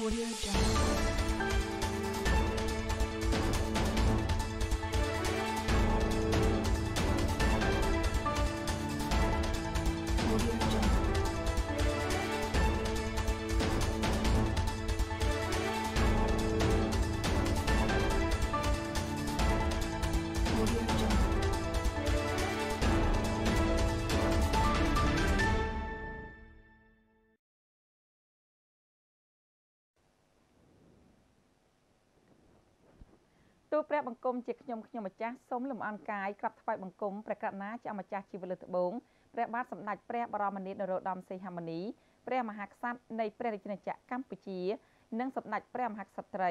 Audio Jungle. ទូព្រះបង្គំជាខ្ញុំខ្ញុំម្ចាស់សូមលំអរកាយក្រាបថ្វាយបង្គំព្រះករុណាជាម្ចាស់ជីវលើត្បូងព្រះបាទសម្ដេចព្រះបរមនាថនរោត្តមសីហមុនីព្រះមហាក្សត្រនៃព្រះរាជាណាចក្រកម្ពុជានិងសម្ដេចព្រះមហាក្សត្រី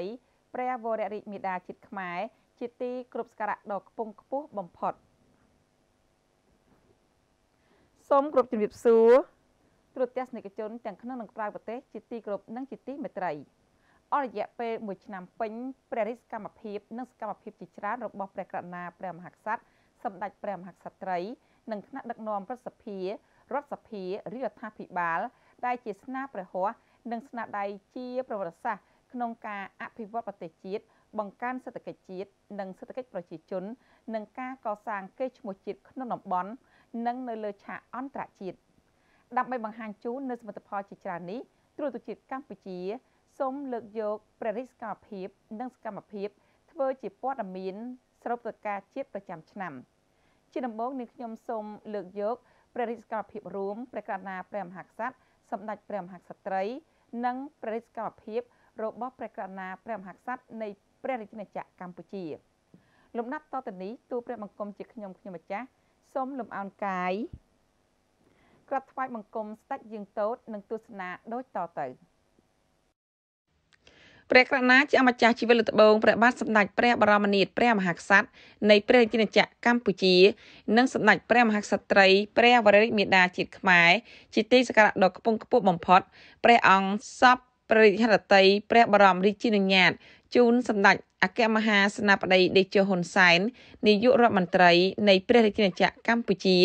ព្រះវររាជមាតាជាតិខ្មែរជាទីគោរពសក្ការៈដ៏ខ្ពង់ខ្ពស់បំផុតសូមគោរពជំរាបសួរទ្រទស្សនិកជនទាំងក្នុងនិងក្រៅប្រទេសជាទីគោរពនិងជាទីមេត្រី។អស់រយៈពេល1ឆ្នាំពេញ ព្រះរាជកម្មភាពនិងសកម្មភាពជាច្រើនរបស់ព្រះករណាព្រះមហាក្សត្រសម្ដេចព្រះមហាក្សត្រីនិងគណៈដឹកនាំរដ្ឋសភារដ្ឋសភារាជរដ្ឋាភិបាល ដែលជាស្នាព្រះហស្ថនិងស្នាដៃជាប្រវត្តិសាស្ត្រក្នុងការអភិវឌ្ឍប្រទេសជាតិបង្កើនសេដ្ឋកិច្ចជាតិនិងសេដ្ឋកិច្ចប្រជាជននិងការកសាងកេរ្តិ៍ឈ្មោះជាតិក្នុងតំបន់និងនៅលើឆាកអន្តរជាតិដើម្បីបង្ហាញជូននូវសមិទ្ធផលជាច្រើននេះទូរទស្សន៍ជាតិកម្ពុជាសូមលើកយកព្រះរាជសកម្មភាពនិងសកម្មភាពធ្វើជាព័ត៌មានស្របទៅការជាតិប្រចាំឆ្នាំជាដំបូងនេះខ្ញុំសូមលើកយកព្រះរាជសកម្មភាពរួមព្រះករណាព្រះមហាក្សត្រសម្ដេចព្រះមហាក្សត្រីនិងព្រះរាជសកម្មភាពរបស់ព្រះករណាព្រះមហាក្សត្រនៃព្រះរាជាណាចក្រកម្ពុជាលំដាប់តទៅនេះទូព្រះបង្គំជាខ្ញុំខ្ញុំម្ចាស់សូមលំអោនកាយក្រាបថ្វាយបង្គំស្ដេចយើងតូតនិងទស្សនាដូចតទៅ។ព្រះករណាជាអម្ចាស់ជីវិតលើត្បូងព្រះបាទសម្ដេចព្រះបរមនាថព្រះមហាក្សត្រនៃព្រះរាជាណាចក្រកម្ពុជានិងសម្ដេចព្រះមហាក្សត្រីព្រះវររាជមាតាជាតិខ្មែរជាទីសក្ការៈដ៏ខ្ពង់ខ្ពស់បំផុត ព្រះអង្គសពព្រះរាជហឫទ័យព្រះបរមរាជានុញ្ញាតជូនសម្ដេចអគ្គមហាសេនាបតីតេជោហ៊ុនសែននាយករដ្ឋមន្ត្រីនៃព្រះរាជាណាចក្រកម្ពុជា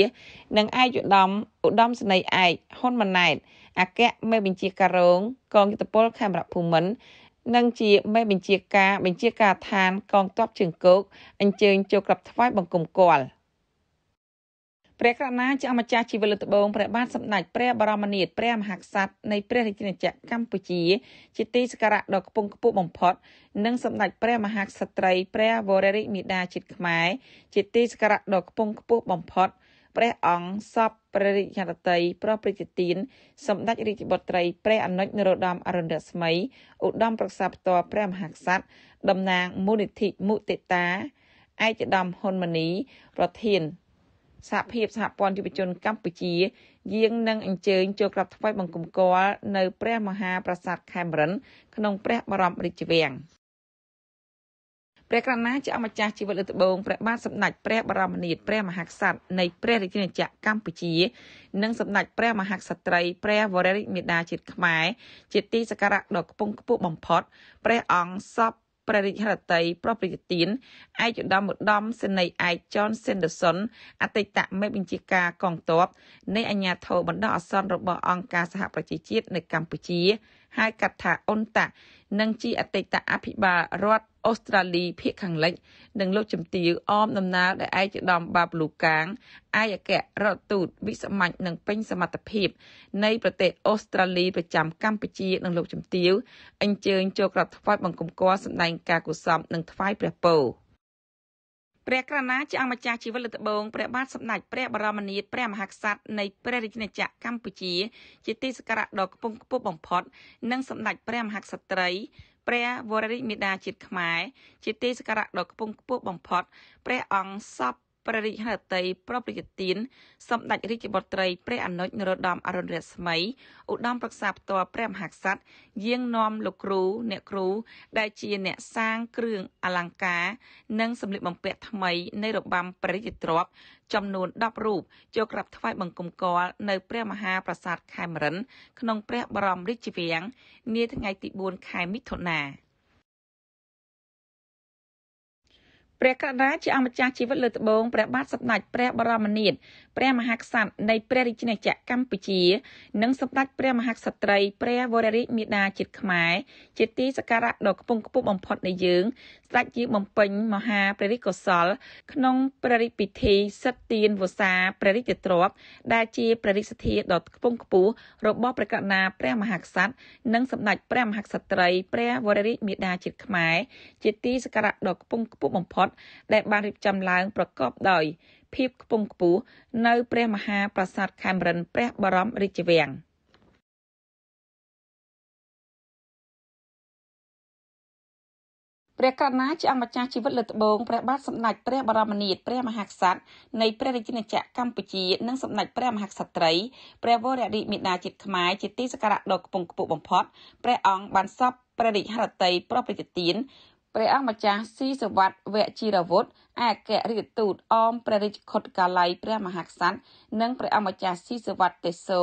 និងឯកឧត្តមឧត្តមសេនីយ៍ឯកហ៊ុនម៉ាណែតអគ្គមេបញ្ជាការរងកងយុទ្ធពលខេមរភូមិន្ទនិងជាមេបញ្ជាការបញ្ជាការដ្ឋានកងទ័ពជើងគោកអញ្ជើញចូលក្រាបថ្វាយបង្គំគាល់ព្រះករណាជាអម្ចាស់ជីវិតលើត្បូងព្រះបាទសម្ដេចព្រះបរមនាថព្រះមហាក្សត្រនៃព្រះរាជាណាចក្រកម្ពុជាជាទីសក្ការៈដ៏ខ្ពង់ខ្ពស់បំផុតនិងសម្ដេចព្រះមហាក្សត្រីព្រះវររាជមាតាជាតិខ្មែរជាទីសក្ការៈដ៏ខ្ពង់ខ្ពស់បំផុតព្រះអង្គសពព្រះរាជហឫទ័យប្រពៃជទានសម្ដេចរាជបុត្រីព្រះអនុជនរោត្តមអរុណរស្មីឧត្តមប្រឹក្សាផ្ទាល់ព្រះមហាក្សត្រតំណាងមូលនិធិមុទិតាឯកឧត្តមហ៊ុនម៉ាណីប្រធានសហភាពសហព័ន្ធយុវជនកម្ពុជា យាងនឹងអញ្ជើញចូលក្រាបថ្វាយបង្គំគាល់នៅ ព្រះមហាប្រាសាទខេមរិន ក្នុងព្រះបរមរាជវាំង។ព្រះករណាជាអម្ចាស់ជីវិតលើត្បូងព្រះបាទសម្ដេចព្រះបរមនាថព្រះមហាក្សត្រនៃព្រះរាជាណាចក្រកម្ពុជា និងសម្ដេចព្រះមហាក្សត្រីព្រះវររាជមាតាជាតិខ្មែរជាទីសក្ការៈដ៏ខ្ពង់ខ្ពស់បំផុតព្រះអង្គសពព្រះរាជហឫទ័យប្រពៃទានឯកឧត្តមឧត្តមសេនីយ៍ឯក John Sanderson អតីតមេបញ្ជាការកងទ័ពនៃអាជ្ញាធរបណ្ដោះអាសន្នរបស់អង្គការសហប្រជាជាតិនៅកម្ពុជាហៅកាត់ថាអ៊ុនតានិងជាអតីតអភិបាលរដ្ឋអូស្ត្រាលីភាគខាងលិចនិងលោកជំទាវអមដំណើរដោយឯកឧត្តមបាបលូកាងឯកអគ្គរដ្ឋទូតវិសាមញ្ញនិងពេញសមត្ថភាពនៃប្រទេសអូស្ត្រាលីប្រចាំកម្ពុជា និងលោកជំទាវអញ្ជើញចូលក្រាបថ្វាយបង្គំគាល់សម្ដែងការគោរពនិងថ្វាយព្រះពរព្រះក្រណាជាអង្គម្ចាស់ជីវិតលទ្ធបងព្រះបាទសម្ដេចព្រះបរមនាថព្រះមហាក្សត្រនៃព្រះរាជាណាចក្រកម្ពុជាជាទីសក្ការៈដ៏ខ្ពង់ខ្ពស់បំផុត និងសម្ដេចព្រះមហាក្សត្រីព្រះវររាជមាតាជាតិខ្មែរជាទីសក្ការៈដ៏ខ្ពង់ខ្ពស់បំផុតព្រះអង្គសពព្រះរាជហឫទ័យប្រពៃទានសម្ដេចរាជបុត្រីព្រះអនុជនរោត្តមអរុនរស្មីឧត្តមប្រឹក្សាផ្ទាល់ព្រះមហាក្សត្រយាងនាំលោកគ្រូអ្នកគ្រូដែលជាអ្នកសាងគ្រឿងអលង្ការ និងសម្លៀកបំពាក់ថ្មី នៃរបាំព្រះរាជទ្រព្យចំនួន10រូបចូលក្រាបថ្វាយបង្គំកលនៅព្រះមហាប្រាសាទខេមរិនក្នុងព្រះបរមរាជវាំងនាថ្ងៃទី4ខែមិថុនា។ព្រះករាជាអម្ចាស់ជីវិតលើត្បូងព្រះបាទសម្ដេចព្រះបរមនាថព្រះមហាក្សត្រនៃព្រះរាជាណាចក្រកម្ពុជានិងសម្ដេចព្រះមហាក្សត្រីព្រះវររាជមាតាជាតិខ្មែរជាទីសក្ការៈដ៏ខ្ពង់ខ្ពស់បំផុតនៃយើងស្ដេចយាងបំពេញមហាព្រះរាជកុសល ក្នុងព្រះរាជពិធីសិទ្ធទានវសាព្រះរាជទ្រព្យដែលជាព្រះរាជសទ្ធាដ៏ខ្ពង់ខ្ពស់របស់ព្រះកណា ព្រះមហាក្សត្រនិងសម្ដេចព្រះមហាក្សត្រីព្រះវររាជមាតាជាតិខ្មែរជាទីសក្ការៈដ៏ខ្ពង់ខ្ពស់បំផុតរដ្ឋដែលបានរៀបចំឡើង ប្រកបដោយភាពខ្ពង់ខ្ពស់នៅ ព្រះមហា ប្រាសាទខេមរិនព្រះបរមរាជវាំង។ព្រះករណាជាអម្ចាស់ជីវិតលើត្បូងព្រះបាទសម្ដេចព្រះបរមនាថព្រះ មហាក្សត្រនៃ ព្រះរាជាណាចក្រកម្ពុជានិងសម្ដេចព្រះមហាក្សត្រីព្រះវររាជមាតាជាតិខ្មែរជាទីសក្ការៈដ៏ខ្ពង់ខ្ពស់បំផុតព្រះអង្គបានសពព្រះរាជហឫទ័យប្រពៃទានព្រះអង្គម្ចាស់ស៊ីសវັດវៈជីរវុធឯអគ្គរដ្ឋទូតអមព្រះរាជខុត្តកាល័យព្រះមហាក្សត្រនិងព្រះអង្គម្ចាស់ស៊ីសវັດទេសោ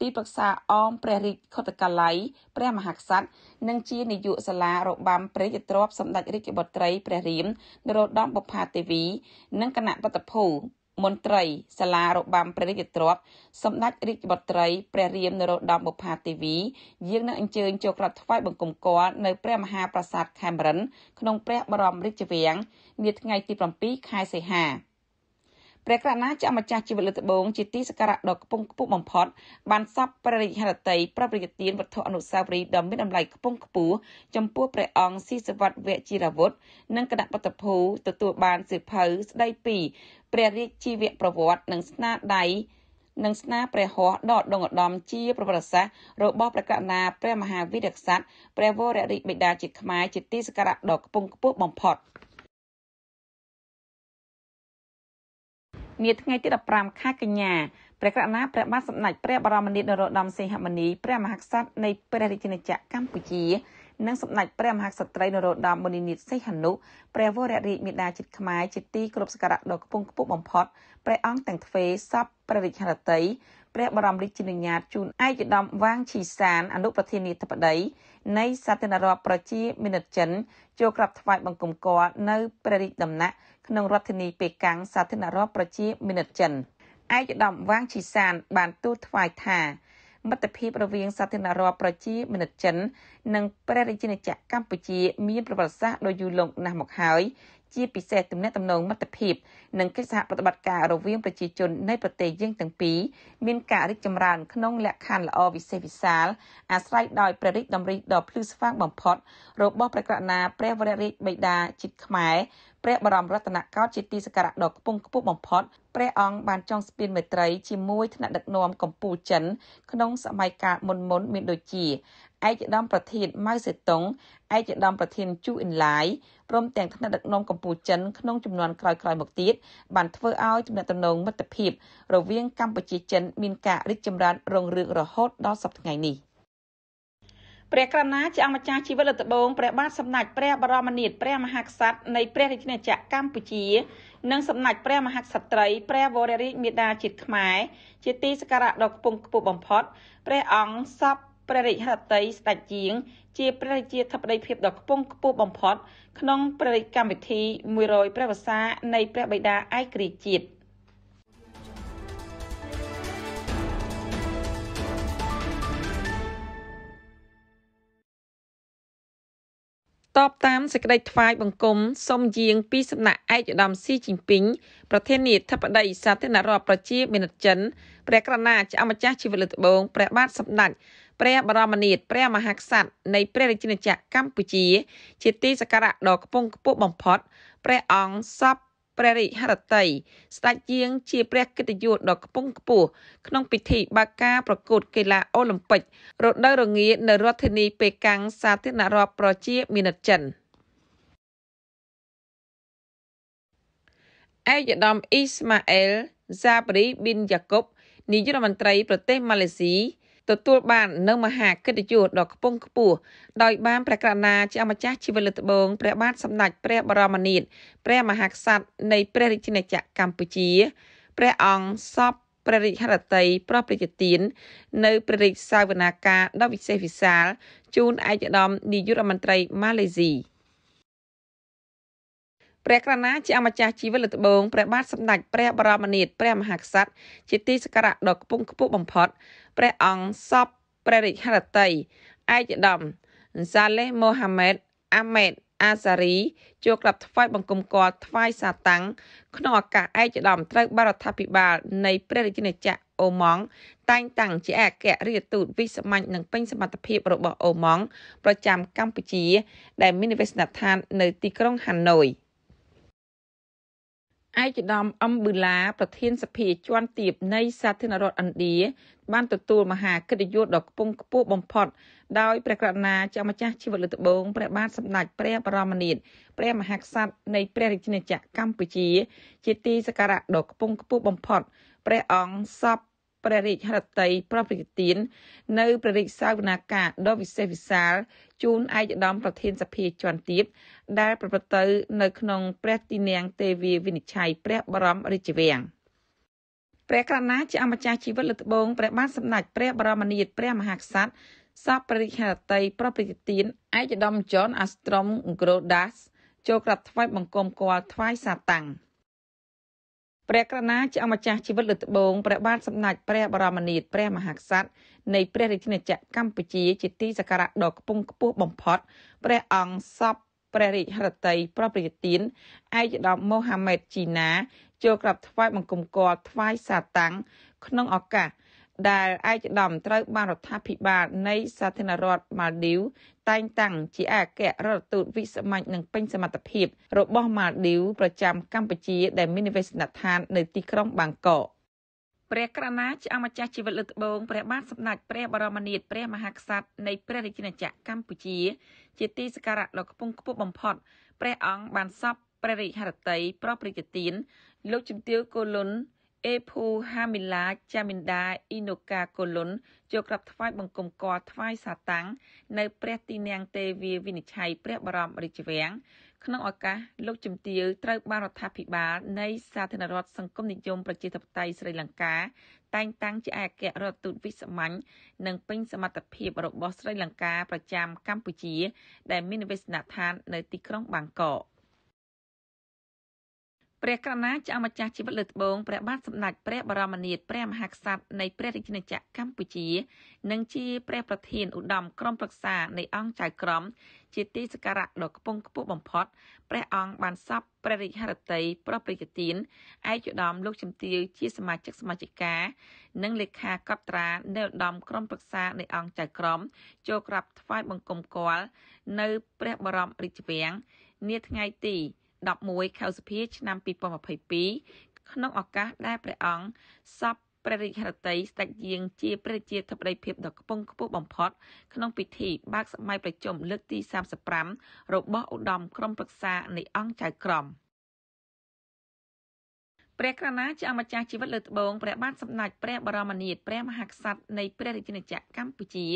ទីប្រឹក្សាអមព្រះរាជខុត្តកាល័យព្រះមហាក្សត្រនិងជានាយកសាលារបាំព្រះយទ្រព្យសម្ដេចរាជបុត្រី ព្រះរាមនរោត្តមបុប្ផាទេវីនិងគណៈបតភូមន្ត្រីសាលារបាំព្រះរាជទ្រព្យសម្ដេចរាជបុត្រីព្រះរាមនរោត្តមបុប្ផាទេវីយាងនឹងអញ្ជើញចូលក្រាបថ្វាយបង្គំគាល់នៅព្រះមហាប្រាសាទខេមរិនក្នុង ព្រះបរមរាជវាំងនាថ្ងៃទី7ខែសីហា។ព្រះករណាជាម្ចាស់ជីវិតលើត្បូងជាទីសក្ការៈដ៏ខ្ពង់ខ្ពស់បំផុតបានសពព្រះរាជហឫទ័យប្រពៃទានវត្ថុអនុស្សាវរីយ៍ដ៏មានតម្លៃខ្ពង់ខ្ពស់ចំពោះព្រះអង្គស៊ីសវត្តវជ្ជិរវុធនិងគណៈបតភូទទួលបានសិភៅស្ដីពីព្រះរាជជីវប្រវត្តិនិងស្នាដៃនិងស្នាព្រះហស្ថដ៏ដងឧត្តមជាប្រវត្តិសាស្ត្ររបស់ព្រះកណាព្រះមហាវីរក្សត្រព្រះវររាជបិតាជាខ្មែរជាទីសក្ការៈដ៏ខ្ពង់ខ្ពស់បំផុត។នាថ្ងៃទី15ខែកញ្ញាព្រះករណាព្រះបាទសម្ដេចព្រះបរមនាថនរោត្តមសីហមុនីព្រះមហាក្សត្រនៃព្រះរាជាណាចក្រកម្ពុជានិងសម្ដេចព្រះមហាក្សត្រីនរោត្តមមុនិនាថសីហនុព្រះវររាជមេដាជាតិខ្មែរជាទីគោរពសក្ការៈដ៏ខ្ពង់ខ្ពស់បំផុតព្រះអង្គទាំងទ្វេសពព្រះរាជហឫទ័យព្រះបរមរាជានុញ្ញាតជូនឯកឧត្តមវ៉ាងឈីសានអនុប្រធានាធិបតីនៃ សាធារណរដ្ឋប្រជាមានិតចិនចូលក្រាបថ្វាយបង្គំគាល់នៅព្រះរាជដំណាក់ក្នុងរដ្ឋធានីប៉េកាំងសាធារណរដ្ឋប្រជាមានិតចិនឯកឧត្តមវ៉ាងឈីសានបានទូលថ្វាយថាមិត្តភាពរវាងសាធារណរដ្ឋប្រជាមានិតចិន និងព្រះរាជាណាចក្រកម្ពុជា មានប្រវត្តិសាស្ត្រដ៏យូរលង់ណាស់មកហើយជាពិសេសទំនាក់ទំនងមិត្តភាពនិងកិច្ចសហប្រតិបត្តិការរវាងប្រជាជននៃប្រទេសយើងទាំងពីរមានការរីកចម្រើនក្នុងលក្ខខណ្ឌល្អវិសេសវិសាលអាស្រ័យដោយព្រះរាជតម្រិះដ៏ភ្លឺស្វាងបំផុតរបស់ព្រះករុណាព្រះវររាជបិតាជាតិខ្មែរព្រះបរមរតនកោដ្ឋជាទីសក្ការៈដ៏ខ្ពង់ខ្ពស់បំផុតព្រះអង្គបានចងស្ពានមេត្រីជាមួយថ្នាក់ដឹកនាំកម្ពុជាចិនក្នុងសម័យកាលមុនមុនមានដូចជាឯកឧត្តមប្រធានម៉ៅសេតុងឯកឧត្តមប្រធានជូអ៊ីនឡាយព្រមទាំងថ្នាក់ដឹកនាំកម្ពុជាចិនក្នុងចំនួនក្រោយៗមកទៀតបានធ្វើឲ្យទំនាក់ទំនងមិត្តភាពរវាងកម្ពុជាចិនមានការរីកចម្រើនរុងរឿងរហូតដល់សប្តាហ៍ថ្ងៃនេះ។ព្រះក្រណាជាអង្គម្ចាស់ជីវិតលទ្ធបងព្រះបាទសម្ដេចព្រះបរមនាថព្រះមហាក្សត្រនៃព្រះរាជាណាចក្រកម្ពុជានិងសម្ដេចព្រះមហាក្សត្រីព្រះវររាជមាតាជាតិខ្មែរជាទីសក្ការៈដ៏ខ្ពង់ខ្ពស់បំផុតព្រះអង្គសពព្រះរាជហឫទ័យស្ដេចជាងជាព្រះរាជាធិបតីភាពដ៏ខ្ពង់ខ្ពស់បំផុតក្នុងព្រះរាជកម្មវិធី100ព្រះវស្សានៃព្រះបិតាឯករាជ្យជាតិ។តបតាមសេចក្តីថ្វាយបង្គំសូមយាងពីសំណាក់ឯកឧត្តមស៊ីជីនពីងប្រធានាធិបតី សាធារណរដ្ឋប្រជាមានិតចិនព្រះក្រណាចអម្ចាស់ជីវិតលើត្បូងព្រះបាទសម្ដេចព្រះបរមនាថព្រះមហាក្សត្រនៃព្រះរាជាណាចក្រកម្ពុជាជា ទីសក្ការៈដ៏ខ្ពង់ខ្ពស់បំផុតព្រះអង្គសពព្រះរាជហឫទ័យស្ដេចជាងជាព្រះកិត្តិយសដ៏ខ្ពង់ខ្ពស់ក្នុងពិធីបើកការប្រកួតកីឡាអូឡ িম্প ិករដូវរងា នៅរដ្ឋធានីប៉េកាំងសាធារណរដ្ឋប្រជាមានិតចិន។ឯកឧត្តមអ៊ីស្ម៉ាអែលហ្សាបរីប៊ីនយ៉ាកុបនាយករដ្ឋមន្ត្រីប្រទេសម៉ាឡេស៊ីទទួលបាននៅមហាកិត្តិយសដ៏ខ្ពង់ខ្ពស់ដោយបានព្រះករណាជាម្ចាស់ជីវិតលើត្បូងព្រះបាទសម្ដេចព្រះបរមនាថព្រះមហាក្សត្រនៃព្រះរាជាណាចក្រកម្ពុជាព្រះអង្គសពព្រះរាជហឫទ័យប្រពរជទាននៅព្រះរាជសាវនាការដ៏វិសេសវិសាល ជូនឯកឧត្តមនាយករដ្ឋមន្ត្រីម៉ាឡេស៊ី។ព្រះករណាជាអម្ចាស់ជីវិតលើត្បូងព្រះបាទសម្ដេចព្រះបរមនាថព្រះមហាក្សត្រជាទីសក្ការៈដ៏ខ្ពង់ខ្ពស់បំផុតព្រះអង្គសពព្រះរាជហឫទ័យឯកឧត្តមសាឡេមូហាម៉េតអាម៉េតអាសារីចូលក្រាបថ្វាយបង្គំគាល់ថ្វាយសាតាំងក្នុងឱកាសឯកឧត្តមត្រូវបរដ្ឋាភិបាលនៃព្រះរាជាណាចក្រអូម៉ង់តែងតាំងជាអគ្គរដ្ឋទូតវិសាមញ្ញនិងពេញសមត្ថភាពរបស់អូម៉ង់ប្រចាំកម្ពុជា ដែលមាននិវេសនដ្ឋាននៅទីក្រុងហាណូយ។ឯកឧត្តមអឹមប៊ឺឡាប្រធានសភាជាន់ទាបនៃ សាធារណរដ្ឋឥណ្ឌាបានទទួលមហាកិត្តិយសដ៏ខ្ពង់ខ្ពស់បំផុតដោយព្រះករណាជាម្ចាស់ជីវិតលើត្បូងព្រះបាទសម្ដេចព្រះបរមនាថព្រះមហាក្សត្រនៃព្រះរាជាណាចក្រកម្ពុជាជាទីសក្ការៈដ៏ខ្ពង់ខ្ពស់បំផុតព្រះអង្គសពព្រះរាជហឫទ័យប្រពៃទាននៅព្រះរាជសាវនាការដ៏វិសេសវិសាលជូនឯកឧត្តមប្រធានសភាជាន់ទាបដែល ប្រព្រឹត្តទៅនៅក្នុង ព្រះទីនាំងទេវាវិនិច្ឆ័យព្រះបរមរាជវាំងព្រះករណាជាអម្ចាស់ជីវិតលើត្បូងព្រះបាទសម្ដេចព្រះបរមនាថព្រះមហាក្សត្រសពព្រះរាជហឫទ័យប្រពៃទានឯកឧត្តម John Astrom Grodas ចូលក្រាបថ្វាយបង្គំគាល់ថ្វាយសាតាំងព្រះក្រណាជាអម្ចាស់ជីវិតលើត្បូងព្រះបាទសម្ដេចព្រះបរមនាថព្រះមហាក្សត្រនៃព្រះរាជាណាចក្រកម្ពុជា ជាទីសក្ការៈដ៏ខ្ពង់ខ្ពស់បំផុត ព្រះអង្គសពព្រះរាជហឫទ័យប្រពៃទានឯកឧត្តមមូហាម៉េតជីណា ចូលក្រាបថ្វាយបង្គំគាល់ថ្វាយសាតាំងក្នុងឱកាសដែលឯកឧត្តមត្រូវបានរដ្ឋាភិបាលនៃ សាធារណរដ្ឋម៉ាល់ឌីវតែងតាំងជាអគ្គរដ្ឋទូតវិសាមញ្ញនិងពេញ សមត្ថភាពរបស់ម៉ាល់ឌីវប្រចាំកម្ពុជា ដែលមាននិវេសនដ្ឋាននៅទីក្រុងបាងកកព្រះក្រណាជាអម្ចាស់ជីវិតលើត្បូងព្រះបាទសម្ដេចព្រះបរមនាថព្រះមហាក្សត្រនៃ ព្រះរាជាណាចក្រកម្ពុជា ជាទីសក្ការៈដ៏ខ្ពង់ខ្ពស់បំផុតព្រះអង្គបានសពព្រះរាជហឫទ័យប្រពរិយទានលោកជំទាវកូលុនអេភូហាមីឡាចាមីនដាអ៊ីណូកាកូលុនចូលក្រាបថ្វាយបង្គំកលថ្វាយសាតាំងនៅព្រះទីនាំងទេវាវិនិច្ឆ័យព្រះបរមរាជវាំងក្នុងឱកាសលោកជំទាវត្រូវបានរដ្ឋាភិបាលនៃសាធារណរដ្ឋសង្គមនិយមប្រជាធិបតេយ្យស្រីលង្កាតែងតាំងជាអគ្គរដ្ឋទូតវិសាមញ្ញនិងពេញសមត្ថភាពរបស់ស្រីលង្កាប្រចាំកម្ពុជា ដែលមានវិស្នដ្ឋាននៅទីក្រុងបាងកក។ព្រះករណាជាអម្ចាស់ជីវិតលើត្បូងព្រះបាទសម្ដេចព្រះបរមនាថព្រះមហាក្សត្រនៃព្រះរាជាណាចក្រកម្ពុជានិងជាព្រះប្រធានឧត្តមក្រុមប្រឹក្សានៃអង្គចៅក្រម ជាទីសក្ការៈដ៏ខ្ពង់ខ្ពស់បំផុតព្រះអង្គបានសពព្រះរាជហឫទ័យប្រពៃកទានឯកឧត្តមលោកជំទាវជាសមាជិកសមាជិកានិងលេខាកត់ត្រានៅឧត្តមក្រុមប្រឹក្សានៃអង្គចៅក្រមចូលក្រាបថ្វាយបង្គំគាល់នៅព្រះបរមរាជវាំងនាថ្ងៃទី11ខែសុភា ឆ្នាំ2022ក្នុងឱកាស ដែលព្រះអង្គសពព្រះរាជហឫទ័យស្ដេចយាងជាព្រះជាធិបតីភាពដ៏ខ្ពង់ខ្ពស់បំផុតក្នុងពិធីបើកសម័យប្រជុំលើកទី35របស់ឧត្តមក្រុមប្រឹក្សានៃអង្គចៅក្រមព្រះក្រណាជាអម្ចាស់ជីវិតលើត្បូងព្រះបាទសម្ដេចព្រះបរមនាថព្រះមហាក្សត្រនៃព្រះរាជាណាចក្រកម្ពុជា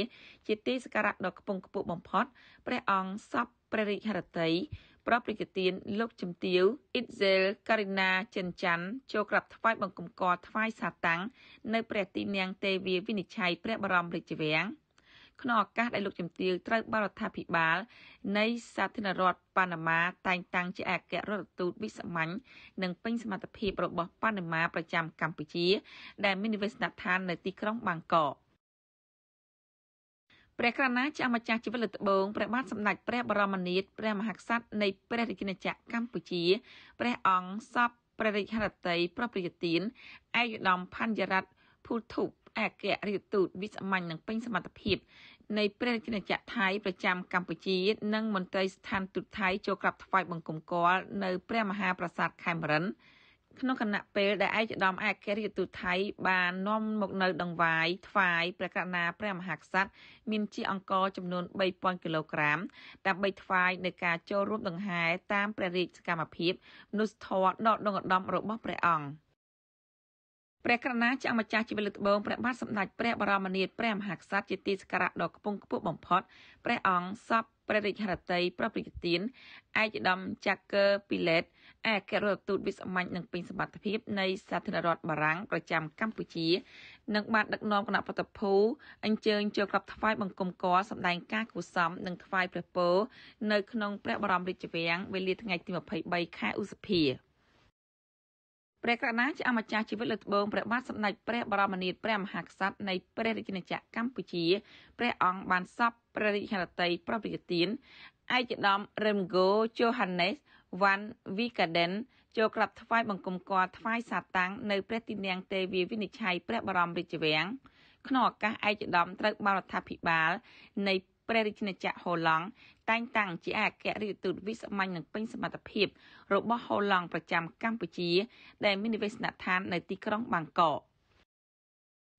ជាទីសក្ការៈដ៏ខ្ពង់ខ្ពស់បំផុតព្រះអង្គសពព្រះរាជហឫទ័យប្រពៃកទានលោកជំទាវអ៊ីតហ្សែលការីណាចិនច័ន្ទចូលក្រាបថ្វាយបង្គំកថ្វាយសាតាំងនៅព្រះទីនាំងទេវាវិនិច្ឆ័យព្រះបរមរាជវាំងក្នុងឱកាសដែលលោកជំទាវត្រូវបានរដ្ឋាភិបាល នៃ សាធារណរដ្ឋប៉ាណាម៉ាតែងតាំងជាអគ្គរដ្ឋទូតវិសាមញ្ញនិងពេញសមត្ថភាពរបស់ប៉ាណាម៉ាប្រចាំកម្ពុជា ដែលមាននិវេសនដ្ឋាននៅទីក្រុងបាងកកព្រះក្រណាជាម្ចាស់ជីវិតលើត្បូងព្រះបាទសម្ដេចព្រះបរមនាថព្រះមហាក្សត្រនៃព្រះរាជាណាចក្រកម្ពុជាព្រះអង្គសពព្រះរាជហឫទ័យប្រពៃយាទានឯកឧត្តមផាន់យរ័ត្នភូលធូបអគ្គរដ្ឋទូតវិសាមញ្ញនិងពេញសមត្ថភាពនៃព្រះរាជាណាចក្រថៃប្រចាំកម្ពុជានិងមន្ត្រីស្ថានទូតថៃចូលក្រាបថ្វាយបង្គំគាល់នៅព្រះមហាប្រាសាទខេមរិនក្នុងគណៈពេលដែលឯកឧត្តមអគ្គរដ្ឋទូតថៃបាននាំមកនៅដង្វាយថ្វាយព្រះកណាព្រះមហាក្សត្រមានជាអង្គរចំនួន3000គីឡូក្រាម ដើម្បីថ្វាយនៃការចូលរួមដង្ហែតាមព្រះរាជសកម្មភាពមនុស្សធម៌ដ៏ដងឧត្តមរបស់ព្រះអង្គ។ព្រះករណាជាម្ចាស់ជីវិតលើត្បូងព្រះបាទសម្ដេចព្រះបរមនាថព្រះមហាក្សត្រជាទីសក្ការៈដ៏ខ្ពង់ខ្ពស់បំផុតព្រះអង្គសពព្រះរាជហឫទ័យប្រពៃទានឯកឧត្តមចាក់កឺពីឡេតអគ្គរដ្ឋទូតវិសាមញ្ញនិងពេញសម្បត្តិភាពនៃសាធារណរដ្ឋបារាំងប្រចាំកម្ពុជានិងបានដឹកនាំគណៈបតភូអញ្ជើញចូលក្រាបថ្វាយបង្គំកលសម្ដែងការគូសំនិងថ្វាយព្រះពរនៅក្នុងព្រះបរមរាជវាំងវេលាថ្ងៃទី23ខែឧសភាព្រះករណាជាអម្ចាស់ជីវិតលើត្បូងព្រះបាទសម្ដេចព្រះបរមនាថព្រះមហាក្សត្រនៃព្រះរាជាណាចក្រកម្ពុជាព្រះអង្គបានសពព្រះរាជហឫទ័យប្រពៃទានឯកឧត្តមរឹមហ្គោជូហានេសវ៉ាន់វីកាដិនចូលក្រាបថ្វាយបង្គំគាល់ថ្វាយសាតាំងនៅព្រះទីនាងទេវីវិនិច្ឆ័យព្រះបរមរាជវាំងក្នុងឱកាសឯកឧត្តមត្រូវបានរដ្ឋាភិបាលនៃព្រះរាជាណាចក្រហូឡង់តែងតាំងជាអគ្គរដ្ឋទូតវិសាមញ្ញនិងពេញសមត្ថភាពរបស់ហូឡង់ប្រចាំកម្ពុជា ដែលមាននិវេសនដ្ឋាននៅទីក្រុងបាងកក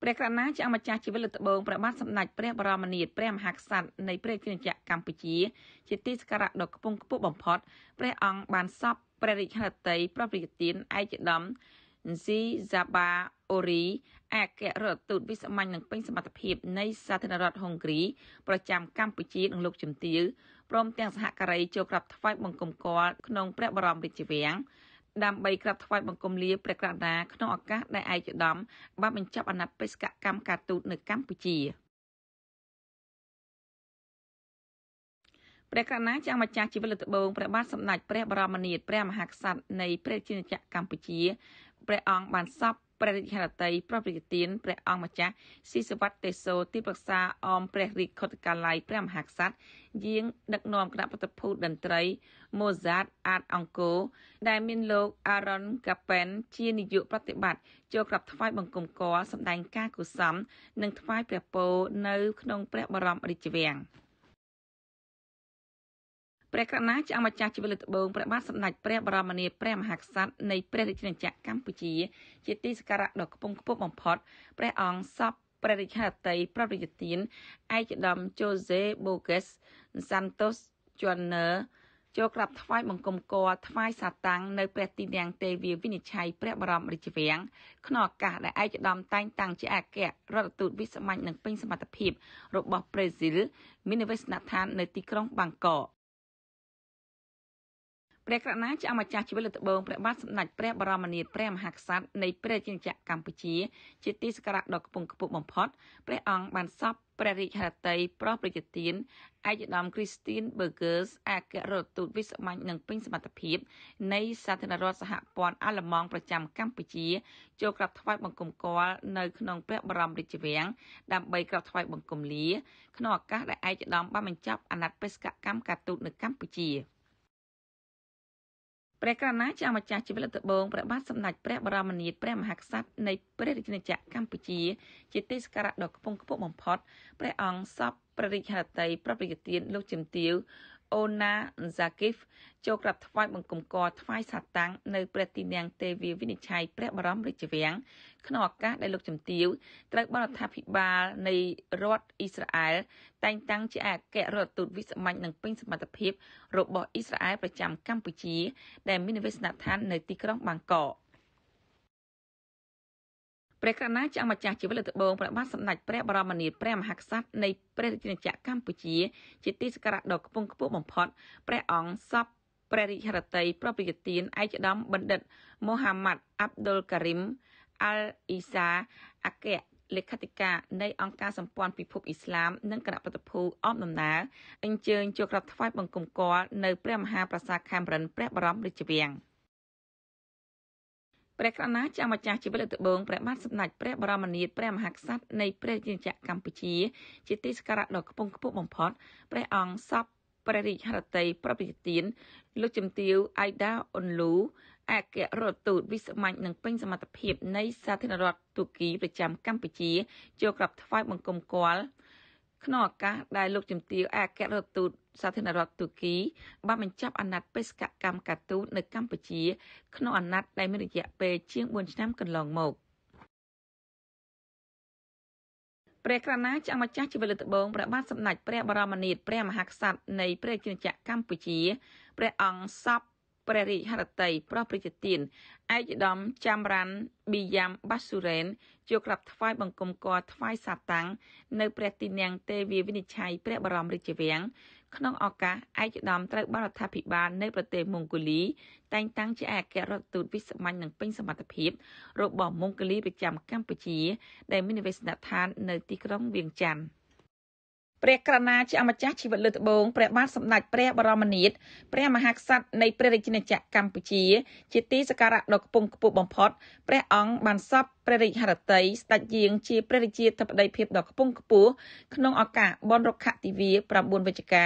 ព្រះក្រណាជាអម្ចាស់ជីវិតលើត្បូងព្រះបាទសម្ដេចព្រះបរមនាថព្រះមហាក្សត្រនៃព្រះរាជាណាចក្រកម្ពុជាជាទីសក្ការៈដ៏ខ្ពង់ខ្ពស់បំផុតព្រះអង្គបានសពព្រះរាជហឫទ័យប្រពៃទានឯកឧត្តមស៊ីហ្សាបាអូរីអគ្គរដ្ឋទូតវិសាមញ្ញនឹងពេញសមត្ថភាពនៃសាធារណរដ្ឋហុងគ្រីប្រចាំកម្ពុជានិងលោកជំទាវព្រមទាំងសហការីចូលក្រាបថ្វាយបង្គំគាល់ក្នុងព្រះបរមរាជវាំងដើម្បីក្រាបថ្វាយបង្គំលាព្រះក្រដាក្នុងឱកាសដែលឯកឧត្តមបានបញ្ចប់អាណត្តិបេសកកម្មការទូតនៅកម្ពុជាព្រះកណាជាម្ចាស់ជីវិតលត្បូងព្រះបាទសម្ដេចព្រះបរមនាថព្រះមហាក្សត្រនៃព្រះរាជាណាចក្រកម្ពុជាព្រះអង្គបានសពព្រះរាជហឫទ័យប្រពៃទានព្រះអង្គម្ចាស់ស៊ីសវត្តទេសោទីប្រឹក្សាអមព្រះរាជខុទ្ទកាល័យព្រះមហាក្សត្រយាងដឹកនាំគណៈបព្វភូតតន្ត្រី Mozart Art Angko ដែលមានលោក Aaron Kapen ជានាយកប្រតិបត្តិចូលក្រាបថ្វាយបង្គំកសម្ដែងការកុសលនិងថ្វាយព្រះពរនៅក្នុងព្រះបរមរាជវាំង។ព្រះកណាជាអមចាស់ជីវិតលត្បូងព្រះបាទសម្ដេចព្រះបរមនាព្រះមហាក្សត្រនៃព្រះរាជាណាចក្រកម្ពុជាជាទីសក្ការៈដ៏ខ្ពង់ខ្ពស់បំផុតព្រះអង្គសពព្រះរាជាតីប្រពៃទានឯកឧត្តមជូសេបូហ្គេសសាន់តូសជន់ណឺចូលក្រាបថ្វាយបង្គំគោថ្វាយសាតាំងនៅព្រះទីនាំងទេវាវិនិច្ឆ័យព្រះបរមរាជវាំងក្នុងឱកាសដែលឯកឧត្តមតែងតាំងជាអគ្គរដ្ឋទូតវិសាមញ្ញនិងពេញសមត្ថភាពរបស់ប្រេស៊ីលមាននិវេសនដ្ឋាននៅទីក្រុងបាងកកព្រះករណាជាអម្ចាស់ជីវិតលើត្បូងព្រះបាទសម្ដេចព្រះបរមនាថព្រះមហាក្សត្រនៃព្រះរាជាណាចក្រកម្ពុជាជាទីសក្ការៈដ៏ខ្ពង់ខ្ពស់បំផុតព្រះអង្គបានសពព្រះរាជហឫទ័យប្រោសប្រជាទានឯកឧត្តមគ្រីស្ទីនប៊ឺហ្គឺសអគ្គរដ្ឋទូតវិសាមញ្ញនិងពេញសមត្ថភាពនៃសាធារណរដ្ឋសហព័ន្ធអាល្លឺម៉ង់ប្រចាំកម្ពុជាចូលក្រាបថ្វាយបង្គំគាល់នៅក្នុងព្រះបរមរាជវាំងដើម្បីក្រាបថ្វាយបង្គំលាក្នុងឱកាសដែលឯកឧត្តមបានបញ្ចប់អាណត្តិបេសកកម្មការទូតនៅកម្ពុជា។ព្រះករណាជាម្ចាស់ជីវិតដបងព្រះបាទសម្ដេចព្រះបរមនាថព្រះមហាក្សត្រនៃព្រះរាជាណាចក្រកម្ពុជាជាទីសក្ការៈដ៏ខ្ពង់ខ្ពស់បំផុតព្រះអង្គសពព្រះរាជហឫទ័យប្រពៃទានលោកជំទាវអូណាអ៊ុនហ្សាគីហ្វចូលក្រាបថ្វាយបង្គំកថ្វាយសាតាំងនៅព្រះទីនាំងទេវាវិនិច្ឆ័យព្រះបរមរាជវាំងក្នុងឱកាសដែលលោកជំទាវត្រូវបានរដ្ឋាភិបាល នៃរដ្ឋអ៊ីស្រាអែលតែងតាំងជាអគ្គរដ្ឋទូតវិសាមញ្ញនិងពេញសមត្ថភាពរបស់អ៊ីស្រាអែលប្រចាំកម្ពុជាដែលមាននិវេសនដ្ឋាននៅទីក្រុង បាងកក។ព្រះកណាចក្រម្ចាស់ជីវិតលើត្បូងព្រះបាទសម្ដេចព្រះបរមនាថព្រះមហាក្សត្រនៃព្រះរាជាណាចក្រកម្ពុជាជាទីសក្ការៈដ៏ខ្ពង់ខ្ពស់បំផុតព្រះអង្គសពព្រះរាជហឫទ័យប្រពៃទានឯកឧត្តមបណ្ឌិតមូហាម៉ាត់អាប់ដុលការីមអាល់អ៊ីសាអគ្គលេខាធិការនៃអង្គការសម្ព័ន្ធពិភពអ៊ីស្លាមនិងគណៈប្រតិភូអមដំណើរអញ្ជើញចូលក្រាបថ្វាយបង្គំគាល់នៅព្រះមហាប្រាសាទខេមរិនព្រះបរមរាជវាំង។ព្រះកណាជាម្ចាស់ជីវិតលើត្បូងព្រះបាទសម្ដេចព្រះបរមនាថព្រះមហាក្សត្រនៃព្រះរាជាណាចក្រកម្ពុជាជាទីសក្ការៈដ៏ខ្ពង់ខ្ពស់បំផុតព្រះអង្គសពព្រះរាជហឫទ័យប្រពៃទានលោកជំទាវអៃដាអ៊ុនលូអគ្គរដ្ឋទូតវិសាមញ្ញនិងពេញសមត្ថភាពនៃសាធារណរដ្ឋទូគីប្រចាំកម្ពុជាចូលក្រាបថ្វាយបង្គំគាល់ក្នុងឱកាសដែលលោកជំទាវអគ្គរដ្ឋទូតសាធារណរដ្ឋទូគី បានបញ្ចប់អាណត្តិបេសកកម្មកាទូតនៅកម្ពុជាក្នុងអាណត្តិដែលមានរយៈពេលជាង4ឆ្នាំកន្លងមកព្រះក្រណាចអមចាស់ជីវិតលត្បូងព្រះបាទសម្ដេចព្រះបរមនាថព្រះមហាក្សត្រនៃព្រះរាជាណាចក្រកម្ពុជា ព្រះអង្គសពព្រះរាជហឫទ័យប្រោះប្រជាទានឯកឧត្តមចាំរ៉ាន់ប៊ីយ៉ាំបាស៊ូរ៉េនជួក្រាបថ្វាយបង្គំកថ្វាយសាតាំង នៅព្រះទីនាំងទេវាវិនិច្ឆ័យព្រះបរមរាជវាំងក្នុងឱកាសឯកឧត្តមត្រូវ បានរដ្ឋាភិបាលនៃប្រទេសម៉ុងហ្គូលីតែងតាំងជាអគ្គរដ្ឋទូតវិសាមញ្ញនិងពេញសមត្ថភាព របស់ម៉ុងហ្គូលីប្រចាំកម្ពុជា ដែលមាននិវេសនដ្ឋាននៅទីក្រុងវៀងចាន់។ព្រះក្រណាជាអម្ចាស់ជីវិតលើត្បូងព្រះបាទសម្ដេចព្រះបរមនាថព្រះមហាក្សត្រនៃព្រះរាជាណាចក្រកម្ពុជាជាទីសក្ការៈដ៏ខ្ពង់ខ្ពស់បំផុតព្រះអង្គបានសពព្រះរាជហឫទ័យស្ដេចយាងជាព្រះរាជាធិបតីភាពដ៏ខ្ពង់ខ្ពស់ក្នុងឱកាសបុណ្យរុក្ខទិវា9វិច្ឆិកា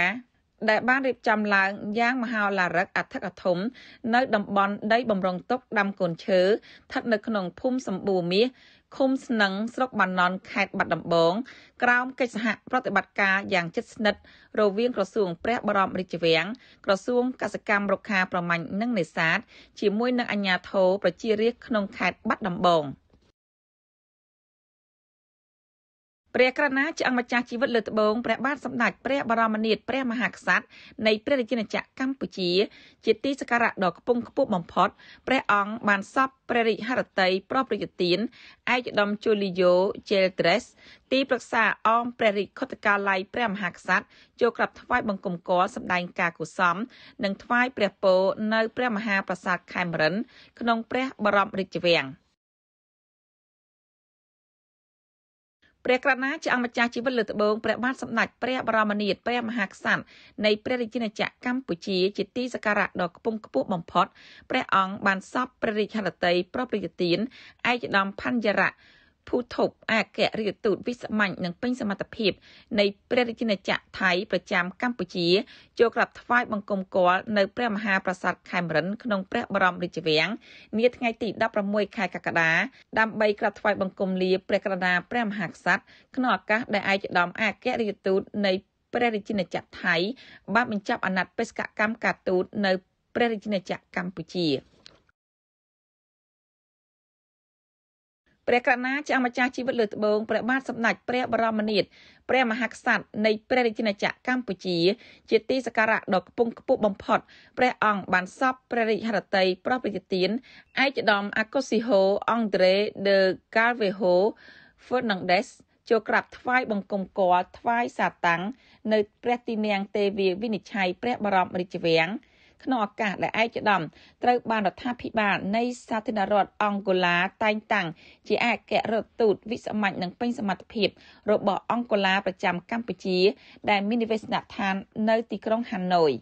ដែលបានរៀបចំឡើងយ៉ាងមហោឡារឹកអធិកអធមនៅតំបន់ដីបំរុងទុកដាំកូនឈើស្ថិតនៅក្នុងភូមិសម្បូរមាសឃុំស្នឹងស្រុកបាណន់ខេត្តបាត់ដំបងក្រោមកិច្ចសហប្រតិបត្តិការយ៉ាងជិតស្និទ្ធរវាងក្រសួងព្រះបរមរាជវាំងក្រសួងកសិកម្មរុក្ខាប្រមាញ់និងនេសាទជាមួយនឹងអាជ្ញាធរប្រជារាស្ត្រក្នុងខេត្តបាត់ដំបង។ព្រះក្រណាឆ្អឹងម្ចាស់ជីវិតលើត្បូងព្រះបាទសម្ដេចព្រះបរមនាថព្រះមហាក្សត្រនៃព្រះរាជាណាចក្រកម្ពុជាជាទីសក្ការៈដ៏ខ្ពង់ខ្ពស់បំផុតព្រះអង្គបានសពព្រះរាជហឫទ័យប្រប្រយុទានឯកឧត្តមជូលីយ៉ូជែលត្រេសទីប្រឹក្សាអមព្រះរាជខុទ្ទកាល័យព្រះមហាក្សត្រចូលក្រាបថ្វាយបង្គំកលសម្ដែងការកុសលនិងថ្វាយព្រះពរនៅព្រះមហាប្រាសាទខេមរិនក្នុងព្រះបរមរាជវាំង។ព្រះក្រណាជាអង្គម្ចាស់ជីវិតលើត្បូងព្រះបាទសម្ដេចព្រះបរមនាថព្រះមហាក្សត្រនៃព្រះរាជាណាចក្រកម្ពុជាជាទីសក្ការៈដ៏ខ្ពង់ខ្ពស់បំផុតព្រះអង្គបានសពព្រះរាជហឫទ័យប្រពៃទានឯកឧត្តមផាន់យរៈភូធប់អគ្គរដ្ឋទូតវិសាមញ្ញនិងពេញសមត្ថភាព នៃ ព្រះរាជាណាចក្រថៃប្រចាំកម្ពុជាចូលក្រាបថ្វាយបង្គំគាល់នៅព្រះមហាប្រាសាទខេមរិនក្នុងព្រះបរមរាជវាំងនាថ្ងៃទី16ខែកក្កដាដើម្បីក្រាបថ្វាយបង្គំលាព្រះករុណាព្រះមហាក្សត្រក្នុងឱកាសដែលឯកឧត្តមអគ្គរដ្ឋទូតនៃព្រះរាជាណាចក្រថៃបានបញ្ចប់អាណត្តិបេសកកម្មការទូតនៅព្រះរាជាណាចក្រកម្ពុជា។ព្រះកណាជាអម្ចាស់ជីវិតលើត្បូងព្រះបាទសម្ដេចព្រះបរមនាថព្រះមហាក្សត្រនៃព្រះរាជាណាចក្រកម្ពុជាជាទីសក្ការៈដ៏ខ្ពង់ខ្ពស់បំផុតព្រះអង្គបានសពព្រះរាជហឫទ័យប្រោសព្រះទានឯកឧត្តមអាកូស៊ីហូអង់ដ្រេដឺកាល់វេហូហ្វឺណាន់ដេសចូលក្រាបថ្វាយបង្គំគាល់ថ្វាយសាតាំងនៅព្រះទីនាំងទេវាវិនិច្ឆ័យព្រះបរមរាជវាំងក្នុងឱកាសដែលឯកឧត្តមត្រូវបានរដ្ឋាភិបាលនៃសាធារណរដ្ឋអង់ហ្គូឡាតែងតាំងជាអគ្គរដ្ឋទូតវិសាមញ្ញនិងពេញសមត្ថភាពរបស់អង់ហ្គូឡាប្រចាំកម្ពុជាដែលមាននិវេសនដ្ឋាននៅទីក្រុងហាណូយ។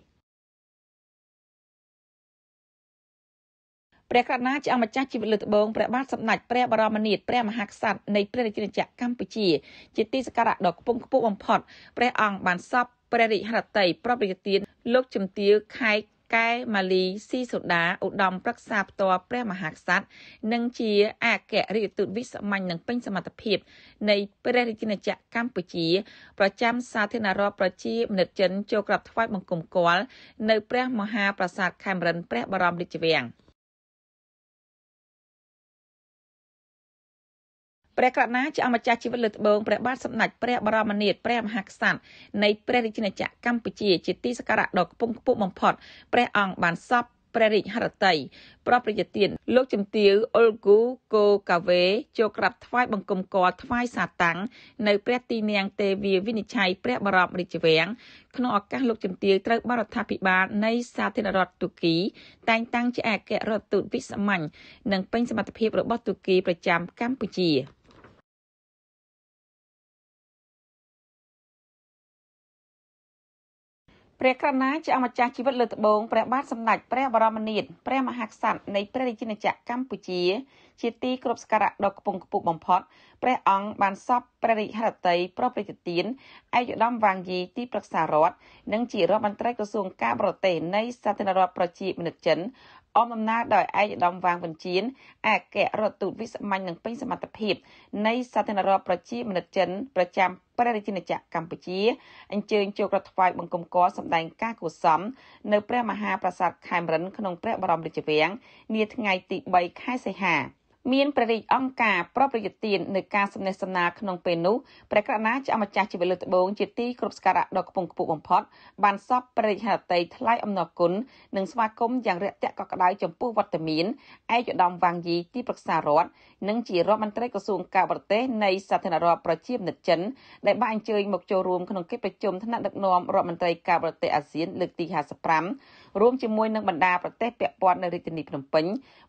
ព្រះករុណាជាអម្ចាស់ជីវិតលើត្បូងព្រះបាទសម្ដេចព្រះបរមនាថព្រះមហាក្សត្រនៃព្រះរាជាណាចក្រកម្ពុជាជាទីសក្ការៈដ៏ខ្ពង់ខ្ពស់បំផុតព្រះអង្គបានសពព្រះរាជហឫទ័យប្រពៃទានលោកជំទាវខែកកែម៉ាលីស៊ីសូដាឧត្តមប្រឹក្សាផ្ទាល់ព្រះមហាក្សត្រនិងជាអគ្គរដ្ឋទូតវិសាមញ្ញនិងពេញសមត្ថភាពនៃព្រះរាជាណាចក្រកម្ពុជាប្រចាំសាធារណរដ្ឋប្រជាមានិតចិនចូលក្រាបថ្វាយបង្គំគាល់នៅព្រះមហាប្រាសាទខេមរិនព្រះបរមរាជវាំង។ព្រះករណាជាអម្ចាស់ជីវិតលើត្បូងព្រះបាទសម្ដេចព្រះបរមនាថព្រះមហាក្សត្រនៃព្រះរាជាណាចក្រកម្ពុជាជាទីសក្ការៈដ៏ខ្ពង់ខ្ពស់បំផុតព្រះអង្គបានសពព្រះរាជហឫទ័យប្រពរយទានលោកជំទាវអ៊ុលគូកូកាវេចូលក្រាបថ្វាយបង្គំកលថ្វាយសាតាំងនៅព្រះទីនាងទេវាវិនិច្ឆ័យព្រះបរមរាជវាំងក្នុងឱកាសលោកជំទាវត្រូវបរដ្ឋាភិបាលនៃសាធារណរដ្ឋទូគីតែងតាំងជាអគ្គរដ្ឋទូតវិសាមញ្ញនិងពេញសមត្ថភាពរបស់ទូគីប្រចាំកម្ពុជា។ព្រះករណាជាអម្ចាស់ជីវិតលើត្បូងព្រះបាទសម្ដេចព្រះបរមនាថព្រះមហាក្សត្រនៃព្រះរាជាណាចក្រកម្ពុជាជាទីគោរពសក្ការៈដ៏ខ្ពង់ខ្ពស់បំផុតព្រះអង្គបានសពព្រះរាជហឫទ័យប្រពៃទានឯកឧត្តមវាងយីទីប្រឹក្សារដ្ឋនិងជារដ្ឋមន្ត្រីក្រសួងការបរទេសនៃសាធារណរដ្ឋប្រជាមានិតចិនអំអំណាចដោយឯកឧត្តមវាងវិជាអគ្គរដ្ឋទូតវិសាមញ្ញនិងពេញសមត្ថភាពនៃសាធារណរដ្ឋប្រជាមានិតចិនប្រចាំព្រះរាជាណាចក្រកម្ពុជាអញ្ជើញចូលរដ្ឋថ្វាយបង្គំកលសម្ដែងការគួសមនៅព្រះមហាប្រាសាទខេមរិនក្នុងព្រះបរមរាជវាំងនាថ្ងៃទី3ខែសីហា។មានព្រះរាជអង្គការប្រប្រយុទ្ធទាននៃការសំណេះសំណាលក្នុងពេលនោះព្រះករណាជាម្ចាស់ជីវិតលើត្បូងជាទីគោរពសក្ការៈដ៏ខ្ពង់ខ្ពស់បំផុតបានសពព្រះរាជហឫទ័យថ្លែងអំណរគុណនិងស្វាគមន៍យ៉ាងរាក់ទាក់កក់ក្ដៅចំពោះវត្តមានឯកឧត្តមវ៉ាងយីទីប្រឹក្សារដ្ឋនិងជារដ្ឋមន្ត្រីក្រសួងការបរទេសនៃសាធារណរដ្ឋប្រជាមានិតចិនដែលបានអញ្ជើញមកចូលរួមក្នុងកិច្ចប្រជុំថ្នាក់ដឹកនាំរដ្ឋមន្ត្រីការបរទេសអាស៊ានលើកទី55រួមជាមួយនឹងបណ្ដាប្រទេសពាក់ព័ន្ធនៅរាជធានីភ្នំពេញ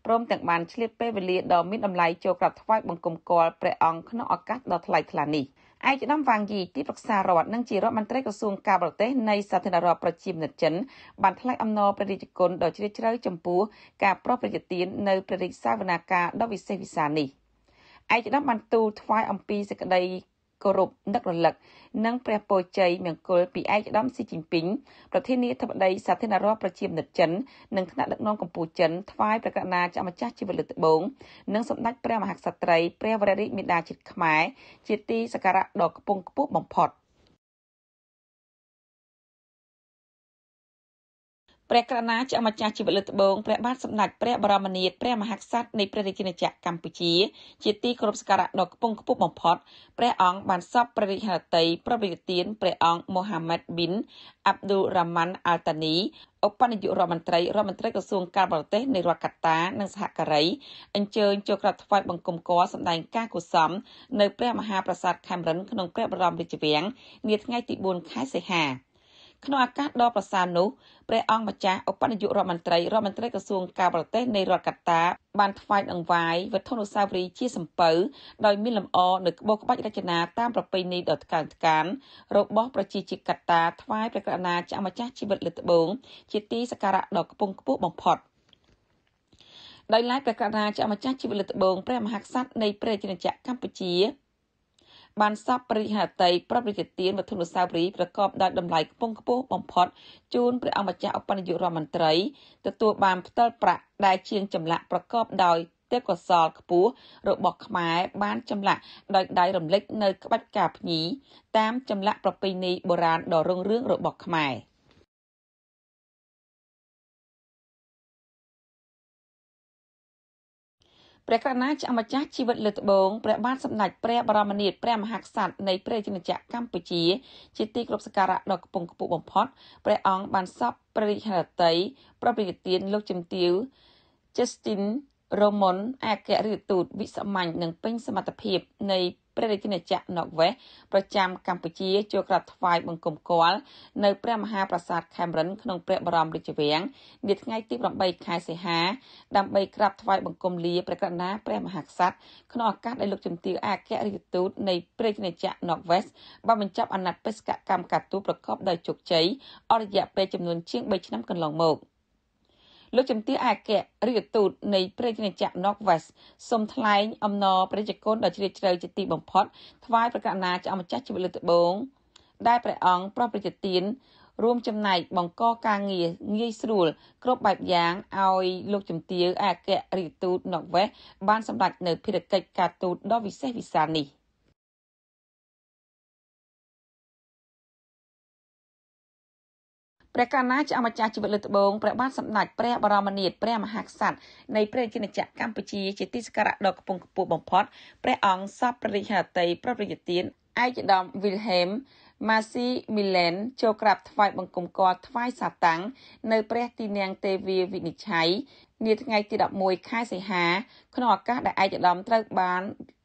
ព្រមទាំងបានឆ្លៀតពេលវេលាដ៏មានតម្លៃចូលក្រាបថ្វាយបង្គំគាល់ព្រះអង្គក្នុងឱកាសដ៏ថ្លៃថ្លានេះឯកឧត្តមវ៉ាងយីទីប្រឹក្សារដ្ឋនិងជារដ្ឋមន្ត្រីក្រសួងការបរទេសនៃសាធារណរដ្ឋប្រជាមានិតចិនបានថ្លែងអំណរព្រះរាជគុណដ៏ជ្រាលជ្រៅចំពោះការប្រោសប្រយទាននៅព្រះរាជសាវនាការដ៏វិសេសវិសាលនេះឯកឧត្តមបានទូលថ្វាយអំពីសេចក្តីគោរពនឹករលឹកនិងព្រះពរជ័យមង្គលពីឯកឧត្តមស៊ីជីនពីងប្រធានាធិបតីសាធារណរដ្ឋប្រជាមានិតចិននិងថ្នាក់ដឹកនាំកម្ពុជាចិនថ្វាយប្រកាសណាចាម្ចាស់ជីវិតលើត្បូងនិងសម្ដេចព្រះមហាក្សត្រីព្រះវររាជមាតាជាតិខ្មែរជាទីសក្ការៈដ៏ខ្ពង់ខ្ពស់បំផុត។ព្រះករណាជាម្ចាស់ជីវិតលើត្បូងព្រះបាទសម្ដេចព្រះបរមនាថព្រះមហាក្សត្រនៃព្រះរាជាណាចក្រកម្ពុជាជាទីគោរពសក្ការៈដ៏ខ្ពង់ខ្ពស់បំផុតព្រះអង្គបានសពព្រះរាជហឫទ័យប្រវិធានព្រះអង្គមូហាម៉ាត់ប៊ីនអាប់ឌូរ៉ាម៉ាន់អាល់តានីឧបនាយករដ្ឋមន្ត្រីរដ្ឋមន្ត្រីក្រសួងការបរទេសនៃរដ្ឋកាតា និងសហការីអញ្ជើញចូលក្រាបថ្វាយបង្គំកសម្ដែងការកុសលនៅព្រះមហាប្រាសាទខេមរិនក្នុងព្រះបរមរាជវាំងនាថ្ងៃទី4ខែសីហា។ក្នុងឱកាសដ៏ប្រសើរនោះព្រះអង្គម្ចាស់ឧបនាយករដ្ឋមន្ត្រីរដ្ឋមន្ត្រីក្រសួងការបរទេសនៃរដ្ឋកាតាបានថ្វាយអង្វាយវត្ថុអនុស្សាវរីយ៍ជាសំពៅដោយមានលម្អនៅក្បូរក្បាច់រចនាតាមប្រពៃណីដ៏ថ្កើងថ្កានរបស់ប្រជាជាតិកាតាថ្វាយព្រះករុណាជាម្ចាស់ជីវិតលើត្បូងជាទីសក្ការៈដ៏ខ្ពង់ខ្ពស់បំផុត។ដោយឡែកព្រះករុណាជាម្ចាស់ជីវិតលើត្បូងព្រះមហាក្សត្រនៃព្រះរាជាណាចក្រកម្ពុជាបានសាបព្រិហតីប្រតិភិទានវត្ថុនុស្សាវរីយ៍ប្រកបដោយតម្លៃខ្ពង់ខ្ពស់បំផុតជូនព្រះអង្គម្ចាស់អគ្គនាយករដ្ឋមន្ត្រីទទួលបានផ្ទាល់ប្រាក់ដែល ជាងចម្លាក់ប្រកប ដោយទេពកោសលខ្ពស់របស់ខ្មែរបានចម្លាក់ដោយដៃរំលេចនៅ ក្បាច់ការភ្ញីតាមចម្លាក់ប្រពៃណីបុរាណដ៏រុងរឿងរបស់ខ្មែរ។ព្រះកណាចអម្ចាស់ជីវិតលើត្បូងព្រះបាទសម្ដេចព្រះបរមនាថព្រះមហាក្សត្រនៃព្រះរាជាណាចក្រកម្ពុជាជាទីគោរពសក្ការៈដ៏ខ្ពង់ខ្ពស់បំផុតព្រះអង្គបានសពព្រះរាជហឫទ័យប្រពៃទានលោកជំទាវ Justin រ៉ូម៉ុនអគ្គរដ្ឋទូតវិសាមញ្ញនិងពេញសមត្ថភាព នៃព្រះរាជាណាចក្រ Norway ប្រចាំកម្ពុជាចូលក្រាបថ្វាយបង្គំគាល់នៅ ព្រះមហាប្រាសាទ Cameron ក្នុងព្រះបរមរាជវាំងនាថ្ងៃទី8ខែសីហាដើម្បីក្រាបថ្វាយបង្គំលាព្រះករុណាព្រះមហាក្សត្រក្នុងឱកាសដែលលោកជំទាវអគ្គរដ្ឋទូតនៃព្រះរាជាណាចក្រ Norway បានបញ្ចប់អាណត្តិបេសកកម្មការទូតប្រកបដោយជោគជ័យអររយៈពេលចំនួនជាង3ឆ្នាំកន្លងមក។លោកជំទាវអគ្គរដ្ឋទូតនៃព្រះរាជាណាចក្រ Northwest សូមថ្លែងអំណរព្រះជគុណដ៏ជ្រាលជ្រៅជាទីបំផុត ថ្វាយប្រកាសណាចអម្ចាស់ជីវិតលើត្បូងដែលព្រះអង្គប្រោសប្រជាទានរួមចំណែកបង្កការងារងាយស្រួលគ្រប់បែបយ៉ាងឲ្យលោកជំទាវអគ្គរដ្ឋទូត Northwest បានសម្រេចនៅភារកិច្ចការទូតដ៏វិសេសវិសាលនេះ។ព្រះកណាជាអម្ចាស់ជីវិតលើត្បូងព្រះបាទសម្ដេចព្រះបរមនាថព្រះមហាក្សត្រនៃព្រះរាជាណាចក្រកម្ពុជាជាទីសក្ការៈដ៏ខ្ពង់ខ្ពស់បំផុតព្រះអង្គសពព្រះរាជហឫទ័យប្រពៃយទានឯកឧត្តម Wilhelm ម៉ាស៊ីមីឡែនចូលក្រាប ថ្វាយបង្គំគាល់ថ្វាយសាតាំងនៅព្រះទីនាំងទេវាវិនិច្ឆ័យនាថ្ងៃទី11ខែសីហា ក្នុងឱកាសដែលឯកឧត្តមត្រូវបាន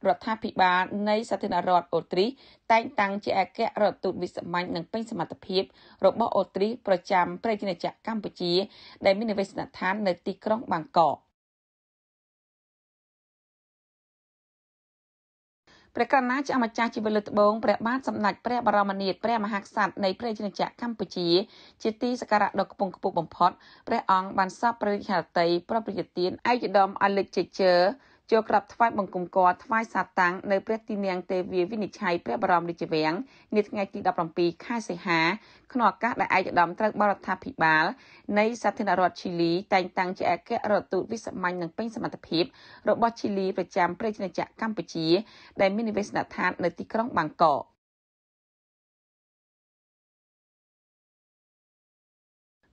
រដ្ឋាភិបាលនៃសាធារណរដ្ឋអូទ្រីសតែងតាំងជាអគ្គរដ្ឋទូតវិសាមញ្ញនិងពេញសមត្ថភាព របស់អូទ្រីសប្រចាំប្រទេសជាតិកម្ពុជា ដែលមាននិវេសនដ្ឋាននៅទីក្រុងបាងកក។ព្រះកណាជាម្ចាស់ជីវិតលើត្បូងព្រះបាទសម្ដេចព្រះបរមនាថព្រះមហាក្សត្រនៃព្រះរាជាណាចក្រកម្ពុជាជាទីសក្ការៈដ៏ខ្ពង់ខ្ពស់បំផុតព្រះអង្គបានសាបព្រះរាជហឫទ័យប្រពៃទានឯកឧត្តមអលិចជេជើចូលក្រាបថ្វាយបង្គំគាត់ថ្វាយសាតាំងនៅព្រះទីនាងទេវាវិនិច្ឆ័យព្រះបរមរាជវាំងនាថ្ងៃទី17ខែសីហាក្នុងឱកាសដែលឯកឧត្តមត្រូវបរដ្ឋាភិបាលនៃសាធារណរដ្ឋឈីលីតែងតាំងជាអគ្គរដ្ឋទូតវិសាមញ្ញនិងពេញសមត្ថភាពរបស់ឈីលីប្រចាំព្រះរាជាណាចក្រកម្ពុជាដែលមាននិវេសនដ្ឋាននៅទីក្រុងបាងកក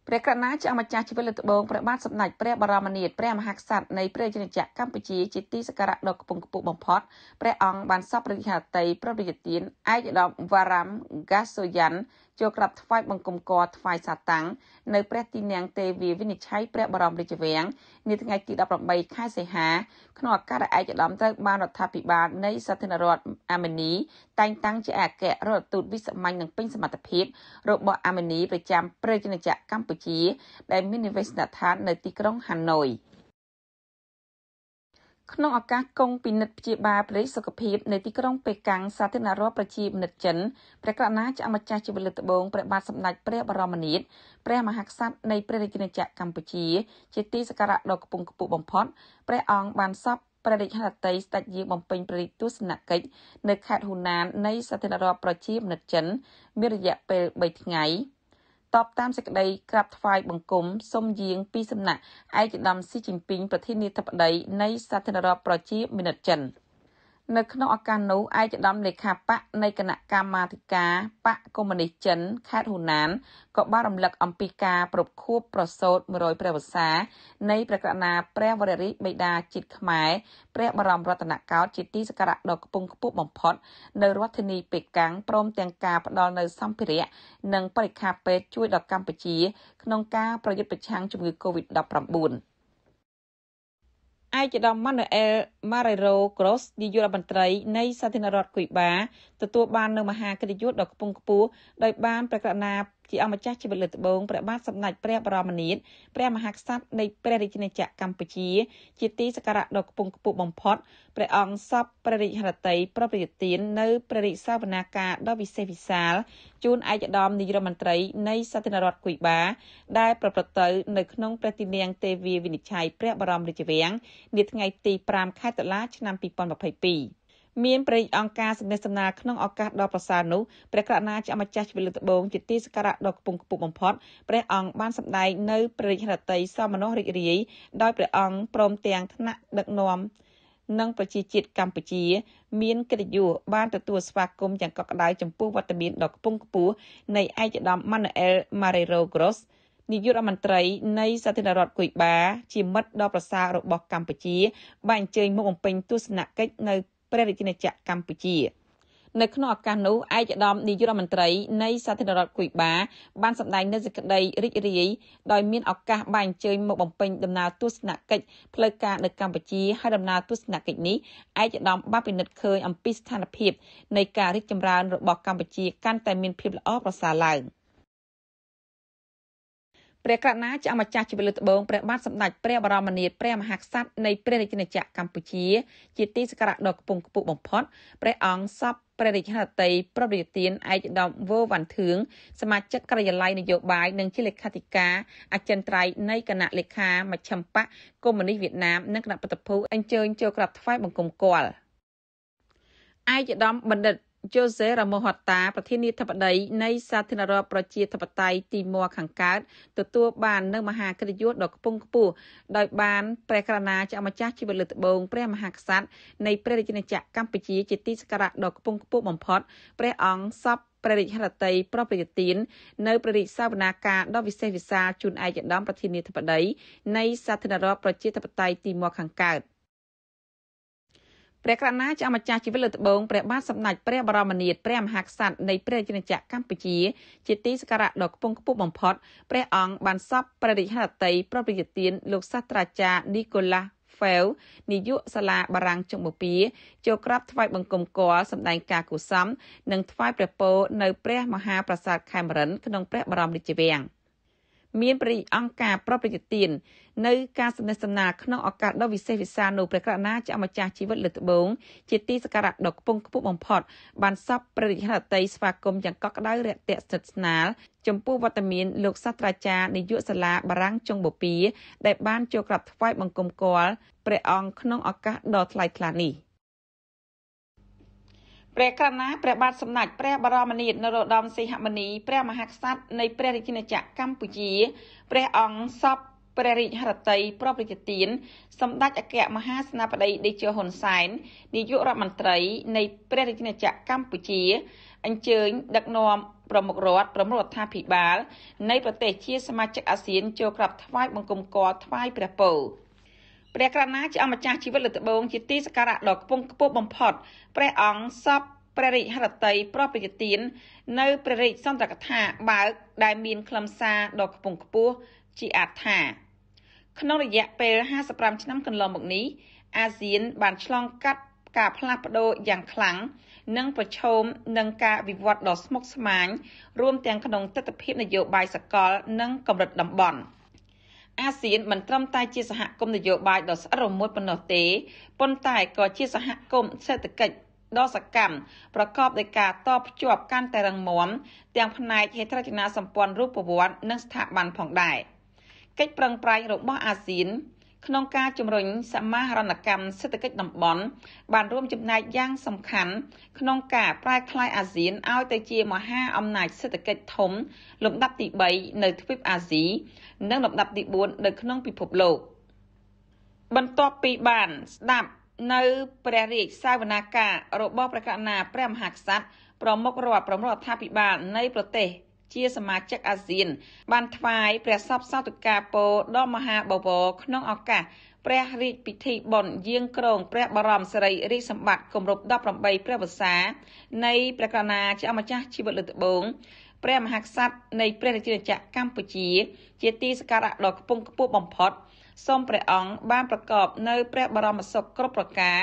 ព្រះកណាជាម្ចាស់ជីវិតលើត្បូងព្រះបាទសម្ដេចព្រះបរមនាថព្រះមហាក្សត្រនៃព្រះរាជាណាចក្រកម្ពុជាជាទីសក្ការៈដ៏ខ្ពង់ខ្ពស់បំផុតព្រះអង្គបានសពព្រះហឫទ័យប្រតិយាទានឯកឧត្តមវរ៉ាំហ្គាសូយ៉ាន់ចូលក្រាបថ្វាយបង្គំគាល់ថ្វាយសាតាំងនៅព្រះទីនាំងទេវាវិនិច្ឆ័យព្រះបរមរាជវាំងនាថ្ងៃទី18ខែសីហា ក្នុងឱកាសដែលឯកឧត្តមត្រូវបានរដ្ឋាភិបាលនៃសាធារណរដ្ឋអាមេនីតែងតាំងជាអគ្គរដ្ឋទូតវិសាមញ្ញនិងពេញសមត្ថភាពរបស់អាមេនីប្រចាំព្រះរាជាណាចក្រកម្ពុជាដែលមាននិវេសនដ្ឋាននៅទីក្រុងហាណូយ។ក្នុងឱកាសកុងពិនិត្យព្យាបាលប្រទេសសុខភាពនៅទីក្រុងប៉េកាំងសាធារណរដ្ឋប្រជាមានិតចិនព្រះករណាចអមចាស់ជាវិលត្បូងព្រះបាទសម្ដេចព្រះបរមនាថព្រះមហាក្សត្រនៃព្រះរាជាណាចក្រកម្ពុជាជាទីសក្ការៈដ៏ខ្ពង់ខ្ពស់បំផុតព្រះអង្គបានសពព្រះរាជហឫទ័យស្ដេចយាងបំពេញព្រះរាជទស្សនកិច្ចនៅខេត្តហ៊ូណាន នៃសាធារណរដ្ឋប្រជាមានិតចិន មានរយៈពេល3ថ្ងៃតបតាមសេចក្តីក្រាបថ្វាយបង្គំសុំយាងពីសំណាក់ឯកឧត្តមស៊ីជីនពីងប្រធានាធិបតីនៃសាធារណរដ្ឋប្រជាមានិតចិន។នៅក្នុងឱកាសនោះឯកឧត្តមលេខាបកនៃគណៈកម្មាធិការបកកុម្មុយនីសចិនខេត្តហ៊ូណានក៏បានរំលឹកអំពីការប្រខួបប្រសូត100ព្រះវស្សា នៃព្រះករណាព្រះវររាជបិតាជាតិខ្មែរព្រះបរមរតនកោដ្ឋជាទីសក្ការៈដ៏ខ្ពង់ខ្ពស់បំផុត នៅរដ្ឋធានីប៉េកាំងព្រមទាំងការផ្ដល់នូវសម្ភារៈនិងបរិក្ខារពេទ្យជួយដល់កម្ពុជាក្នុងការប្រយុទ្ធប្រឆាំងជំងឺ Covid-19 ឯកឧត្តម Manuel Marrero Cross នាយករដ្ឋមន្ត្រីនៃសាធារណរដ្ឋគុយបាទទួលបាននូវមហាកិត្តិយសដ៏ខ្ពង់ខ្ពស់ដោយបានប្រកាសណាជាអម្ចាស់ជីវិតលើត្បូងព្រះបាទសម្ដេចព្រះបរមនាថព្រះមហាក្សត្រនៃព្រះរាជាណាចក្រកម្ពុជា ជាទីសក្ការៈដ៏ខ្ពង់ខ្ពស់បំផុតព្រះអង្គសពព្រះរាជហឫទ័យប្រពៃទាននៅព្រះរាជសាវនាការដ៏វិសេសវិសាល ជូនឯកឧត្តមនាយរដ្ឋមន្ត្រីនៃសាធារណរដ្ឋគូបា ដែលប្រព្រឹត្តទៅនៅក្នុងព្រះទីនាងទេវីវិនិច្ឆ័យព្រះបរមរាជវាំងនាថ្ងៃទី5ខែតុលាឆ្នាំ2022មានប្រេងអង្ការសម្ដែងសម្ដាលក្នុងឱកាសដ៏ប្រសើរនោះព្រះករណាជាម្ចាស់ជីវិតលើត្បូងជាទីសក្ការៈដ៏ខ្ពង់ខ្ពស់បំផុតព្រះអង្គបានសម្ដែងនៅព្រះរាជហឫទ័យសមនោះរីករាយដោយព្រះអង្គព្រមទាំងថ្នាក់ដឹកនាំនិង ប្រជាជាតិកម្ពុជា មានកិត្តិយសបានទទួលស្វាគមន៍យ៉ាងកក់ក្ដៅចំពោះវត្តមានដ៏ខ្ពង់ខ្ពស់នៃឯកឧត្តមម៉ាណូអែលម៉ារេរ៉ូក្រូសនាយករដ្ឋមន្ត្រីនៃសាធារណរដ្ឋគុយបា ជាមិត្តដ៏ប្រសើររបស់កម្ពុជា បានអញ្ជើញមកបំពេញទស្សនកិច្ចនៅព្រះរាជាណាចក្រកម្ពុជានៅក្នុងឱកាសនោះឯកឧត្តមនាយករដ្ឋមន្ត្រីនៃសាធារណរដ្ឋគុយបា បានសម្ដែងនូវសេចក្តីរីករាយដោយមានឱកាសបានអញ្ជើញមកបំពេញដំណើរទស្សនកិច្ចផ្លូវការនៅកម្ពុជាហើយដំណើរទស្សនកិច្ចនេះឯកឧត្តមបានពិនិត្យឃើញអំពីស្ថានភាពនៃការរីកចម្រើនរបស់កម្ពុជាកាន់តែមានភាពល្អប្រសើរឡើង។ព្រះករណាជាម្ចាស់ជីវិតលើត្បូងព្រះបាទសម្ដេចព្រះបរមនាថព្រះមហាក្សត្រនៃព្រះរាជាណាចក្រកម្ពុជាជាទីសក្ការៈដ៏ខ្ពង់ខ្ពស់បំផុតព្រះអង្គសពព្រះរាជាធិបតីប្រតិទានឯកឧត្តមវវ៉ាន់ធឿងសមាជិកការិយាល័យនយោបាយនិងជាលេខាធិការអចិន្ត្រៃយ៍នៃគណៈលេខាមជ្ឈិមបកកុម្មុយនីសវៀតណាមនិងគណៈបព្វភូអញ្ជើញចូលក្រាបថ្វាយបង្គំគាល់ឯកឧត្តមបណ្ឌិតយូសេរ៉ាម៉ូហតាប្រធានាធិបតីនៃសាធារណរដ្ឋប្រជាធិបតេយ្យទីម័រខាងកើតទទួលបាននូវមហាកិត្តិយសដ៏ខ្ពង់ខ្ពស់ដោយបានព្រះករណាជាម្ចាស់ជីវិតលើត្បូងព្រះមហាក្សត្រនៃព្រះរាជាណាចក្រកម្ពុជាជាទីសក្ការៈដ៏ខ្ពង់ខ្ពស់បំផុត ព្រះអង្គសពព្រះរាជហឫទ័យប្រពៃទាននៅព្រះរាជសាវនាការដ៏វិសេសវិសាលជូនឯកឧត្តមប្រធានាធិបតីនៃសាធារណរដ្ឋប្រជាធិបតេយ្យទីម័រខាងកើត។ព្រះករណាជាម្ចាស់ជីវិតលើត្បូងព្រះបាទសម្ដេចព្រះបរមនាថព្រះមហាក្សត្រនៃព្រះរាជាណាចក្រកម្ពុជាជាទីសក្ការៈដ៏ខ្ពង់ខ្ពស់បំផុតព្រះអង្គបានសពព្រះរាជហឫទ័យប្រពៃទានលោកសាស្ត្រាចារ្យនីកូឡាស់ Fail នាយកសាលាបារាំងចុងបពាចូលក្រាបថ្វាយបង្គំគោលសម្ដែងការគូសំនិងថ្វាយព្រះពរនៅព្រះមហាប្រាសាទខេមរិនក្នុងព្រះបរមរាជវាំង។មានប្រតិអង្គការប្រប្រតិទាន នៅការសន្និសីនាក្នុងឱកាសដ៏វិសេសវិសាលនោះព្រះករណាជាម្ចាស់ជីវិតលើត្បូង ជាទីសក្ការៈដ៏ខ្ពង់ខ្ពស់បំផុតបានសពព្រះរាជាហឫទ័យស្វាគមន៍យ៉ាងកក់ក្ដៅរាក់ទាក់ស្និទ្ធស្នាលចំពោះវត្តមានលោកសាស្ត្រាចារ្យនាយកសាលាបារាំងចុងបូព៌ាដែលបានចូលក្រាបថ្វាយបង្គំគាល់ព្រះអង្គក្នុងឱកាសដ៏ថ្លៃថ្លានេះព្រះករុណាព្រះបាទសម្ដេចព្រះបរមនាថនរោត្តមសីហមុនីព្រះមហាក្សត្រនៃព្រះរាជាណាចក្រកម្ពុជាព្រះអង្គសពព្រះរាជហឫទ័យប្រពៃជាទានសម្ដេចអគ្គមហាសេនាបតីតេជោហ៊ុនសែននាយករដ្ឋមន្ត្រីនៃព្រះរាជាណាចក្រកម្ពុជា អញ្ជើញដឹកនាំប្រមុខរដ្ឋប្រមុខរដ្ឋាភិបាលនៃប្រទេសជា សមាជិកអាស៊ានចូលក្រាបថ្វាយបង្គំកថ្វាយព្រះពរព្រះក្រណាជាអម្ចាស់ជីវិតលើត្បូងជាទីសក្ការៈដ៏ខ្ពង់ខ្ពស់បំផុតព្រះអង្គសពព្រះរាជហឫទ័យប្រពៃទាននៅព្រះរាជសន្ទកថាបើកដែលមានខ្លឹមសារដ៏ខ្ពង់ខ្ពស់ជាអត្ថាក្នុងរយៈពេល55ឆ្នាំកន្លងមកនេះអាស៊ានបានឆ្លងកាត់ការផ្លាស់ប្ដូរយ៉ាងខ្លាំងនិងប្រឈមនឹងការវិវត្តដ៏ស្មុគស្មាញរួមទាំងក្នុងទស្សនវិជ្ជានយោបាយសកល និងកម្រិតតំបន់។អាស៊ានមិន ត្រឹមតែជាសហគមន៍នយោបាយដ៏ស្អិតរមួតប៉ុណ្ណោះទេប៉ុន្តែក៏ជាសហគមន៍សេដ្ឋកិច្ចដ៏សកម្មប្រកបដោយការតបភ្ជាប់កាន់តែរឹងមាំទាំងផ្នែកហេដ្ឋារចនាសម្ព័ន្ធរូបវន្តនិងស្ថាប័នផងដែរកិច្ចប្រឹងប្រែងរបស់អាស៊ានក្នុងការជំរុញសមាហរណកម្មសេដ្ឋកិច្ចតំបន់បានរួមចំណែកយ៉ាងសំខាន់ ក្នុងការប្រែក្លាយអាស៊ានឲ្យទៅជាមហាអំណាចសេដ្ឋកិច្ចធំ លំដាប់ទី3នៅទ្វីបអាស៊ីនិងលំដាប់ទី4នៅ ក្នុងពិភពលោកបន្ទាប់ពីបានស្ដាប់នៅព្រះរាជសាវនាការរបស់ព្រះកណា ព្រះមហាក្សត្រប្រមុខរដ្ឋប្រមុខរដ្ឋាភិបាលនៃប្រទេសជាសមាជិកអាស៊ានបានថ្វាយព្រះសពសោតកាពោដ៏មហាបវរក្នុងឱកាសព្រះរាជពិធីបុណ្យយាងក្រងព្រះបរមសារីរាជសម្បត្តិគម្រប់18ព្រះវស្សានៃព្រះកណាជាអម្ចាស់ជីវិតលើត្បូងព្រះមហាក្សត្រនៃព្រះរាជាណាចក្រកម្ពុជាជាទីសក្ការៈដ៏ខ្ពង់ខ្ពស់បំផុតសូមព្រះអង្គបានប្រកបនៅព្រះបរមសុខគ្រប់ប្រការ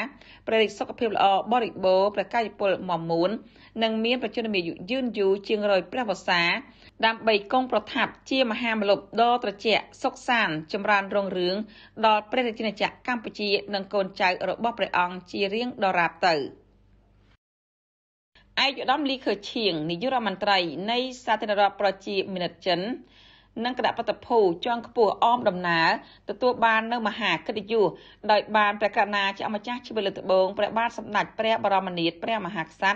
ព្រះរាជសុខភាពល្អបរិបូរព្រះកាយពលមមួននិងមានប្រជញ្ញមាយុយឺនយូរជាងរយព្រះវស្សាដើម្បីគង់ប្រថាប់ជាមហាមលុបដ៏ត្រជាក់សុខសាន្តចម្រើនរុងរឿងដល់ព្រះរាជាណាចក្រកម្ពុជានិងកូនចៅរបស់ព្រះអង្គជារៀងដរាបទៅឯកឧត្តមលីខឺឈៀងនាយករដ្ឋមន្ត្រីនៃសាធារណរដ្ឋប្រជាមានិតចិននិងគណៈបតភូជាន់ខ្ពស់អមដំណើរទទួលបាននៅមហាកិត្តិយសដោយបានព្រះករុណាជាម្ចាស់ជីវិតលើត្បូងព្រះបាទសម្ដេចព្រះបរមនាថព្រះមហាក្សត្រ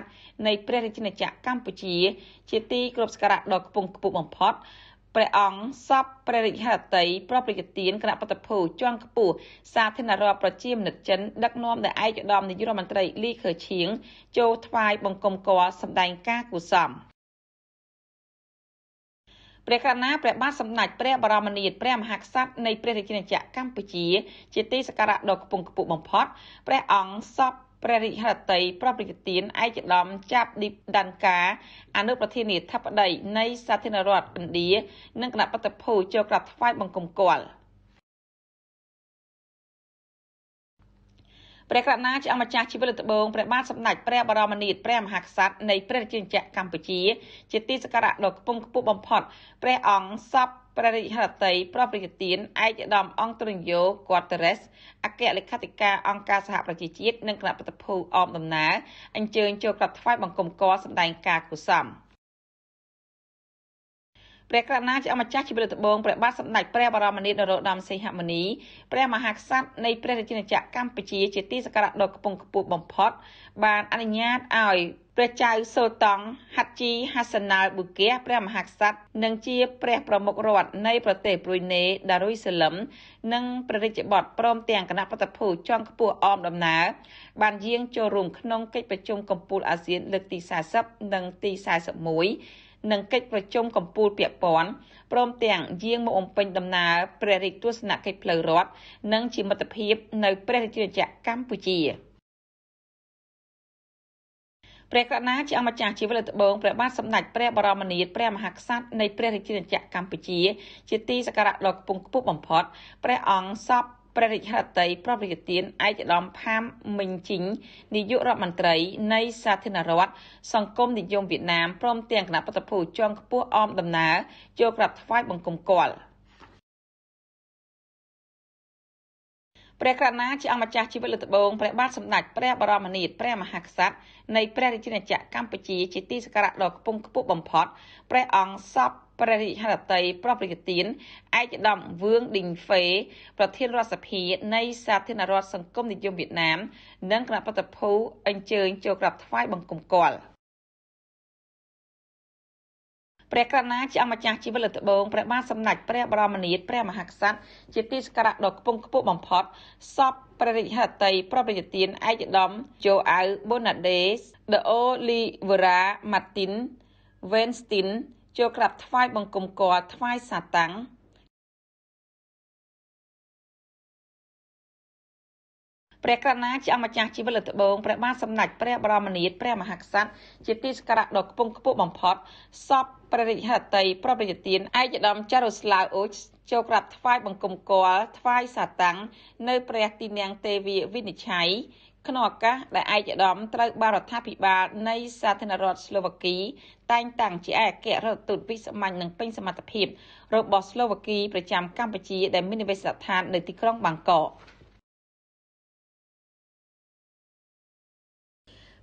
នៃព្រះរាជាណាចក្រកម្ពុជា ជាទីគោរពសក្ការៈដ៏ខ្ពង់ខ្ពស់បំផុតព្រះអង្គសពព្រះរាជហឫទ័យប្រពៃទានគណៈបតភូជាន់ខ្ពស់សាធារណរដ្ឋប្រជាមានិតចិនដឹកនាំដោយឯកឧត្តមនាយករដ្ឋមន្ត្រីលីខឺឈៀងចូលថ្វាយបង្គំកលសម្ដែងការគូសំព្រះកណាព្រះបាទសម្ដេចព្រះបរមនាថព្រះមហាក្សត្រនៃព្រះរាជាណាចក្រកម្ពុជាជាទីសក្ការៈដ៏ខ្ពង់ខ្ពស់បំផុតព្រះអង្គសពព្រះរាជហឫទ័យប្រពៃទានឯកឧត្តមចាប់ឌីបដានកាអនុប្រធានាធិបតីនៃសាធារណរដ្ឋឥណ្ឌានិងគណៈបព្វភូចូលក្រាបថ្វាយបង្គំគាល់។ព្រះករណាជាអម្ចាស់ជីវិតត្បូងព្រះបាទសម្ដេចព្រះបរមនាថព្រះមហាក្សត្រនៃព្រះរាជាណាចក្រកម្ពុជាជាទីសក្ការៈដ៏ខ្ពង់ខ្ពស់បំផុតព្រះអង្គសពព្រះរាជហឫទ័យប្រពៃទានឯកឧត្តមអង្គទ្រញយោកតរេសអគ្គលេខាធិការអង្គការសហប្រជាជាតិនិងគណៈប្រតិភូអមដំណើរអញ្ជើញចូលក្រាបថ្វាយបង្គំកសម្ដែងការគូសំ។ព្រះករណាជាអម្ចាស់ជីវិតត្បូងព្រះបាទសម្ដេចព្រះបរមនាថនរោត្តមសីហមុនីព្រះមហាក្សត្រនៃព្រះរាជាណាចក្រកម្ពុជាជាទីសក្ការៈដ៏ខ្ពង់ខ្ពស់បំផុត បានអនុញ្ញាតឲ្យព្រះចៅសូតង់ហាត់ជីហាសាណាល់ប៊ូគះព្រះមហាក្សត្រនិងជាព្រះប្រមុខរដ្ឋនៃប្រទេសប្រ៊ុយណេដារុយសាឡឹមនិងព្រះរាជបុត្រព្រមទាំងគណៈបព្វភូចង់ខ្ពស់អមដំណើរបានយាងចូលរួមក្នុងកិច្ចប្រជុំកំពូលអាស៊ានលើកទី40និងទី41និងកិច្ចប្រជុំកម្ពុជាពាក់ព័ន្ធព្រមទាំង យាងមកអំពេញដំណើរព្រះរាជទស្សនកិច្ចផ្លូវរដ្ឋនិងជាមិត្តភាព នៅព្រះរាជាណាចក្រកម្ពុជាព្រះកណាជាអម្ចាស់ជីវិតត្បូងព្រះបាទសម្ដេចព្រះបរមនាថព្រះមហាក្សត្រនៃព្រះរាជាណាចក្រកម្ពុជា ជាទីសក្ការៈដ៏ខ្ពង់ខ្ពស់បំផុតព្រះអង្គសពព្រះរាជហត្ថីប្រពៃទានឯកឧត្តមផាមមិញជីងនាយករដ្ឋមន្ត្រី នៃសាធារណរដ្ឋសង្គមនិយមវៀតណាមព្រមទាំងគណៈបព្វភូជាន់ខ្ពស់អមដំណើរចូលក្រាបថ្វាយបង្គំគាល់ព្រះករណាជាអង្គម្ចាស់ជីវិតលើត្បូងព្រះបាទសម្ដេចព្រះបរមនាថព្រះមហាក្សត្រនៃព្រះរាជាណាចក្រកម្ពុជា ជាទីសក្ការៈដ៏ខ្ពង់ខ្ពស់បំផុតព្រះអង្គសពព្រះរាជហឫទ័យប្រពៃទានឯកឧត្តមវឿងឌីងហ្វេប្រធានរដ្ឋសភានៃ សាធារណរដ្ឋសង្គមនិយមវៀតណាម និងគណៈបតភូអញ្ជើញចូលក្រាបថ្វាយបង្គំគាល់ព្រះករណាជាអម្ចាស់ជីវិតលើត្បូងព្រះបាទសម្ដេចព្រះបរមនាថព្រះមហាក្សត្រជាទីសក្ការៈដ៏ខ្ពង់ខ្ពស់បំផុតសពព្រះរាជហឫទ័យប្រពៃទានឯកឧត្តមជោអៅប៊ូណាដេសដេអូលីវេរ៉ាម៉ាទីនវេនស្ទីនចូលក្រាបថ្វាយបង្គំគាល់ថ្វាយសាតាំងព្រះករណាជាអម្ចាស់ជីវិតលើត្បូងព្រះបាទសម្ដេចព្រះបរមនាថព្រះមហាក្សត្រជាទីសក្ការៈដ៏ខ្ពង់ខ្ពស់បំផុតសពព្រះរាជហឫទ័យប្រពៃទានឯកឧត្តមចារុស្លាវអូចចូលក្រាបថ្វាយបង្គំគាល់ថ្វាយសាតាំងនៅព្រះទីនាំងទេវីវិនិច្ឆ័យក្នុងឱកាសដែលឯកឧត្តមត្រូវបានរដ្ឋាភិបាលនៃសាធារណរដ្ឋស្លូវ៉ាគីតែងតាំងជាឯកអគ្គរដ្ឋទូតវិសាមញ្ញនិងពេញសមត្ថភាពរបស់ស្លូវ៉ាគី ប្រចាំ កម្ពុជាដែលមាននិវេសដ្ឋាននៅទីក្រុងបាងកក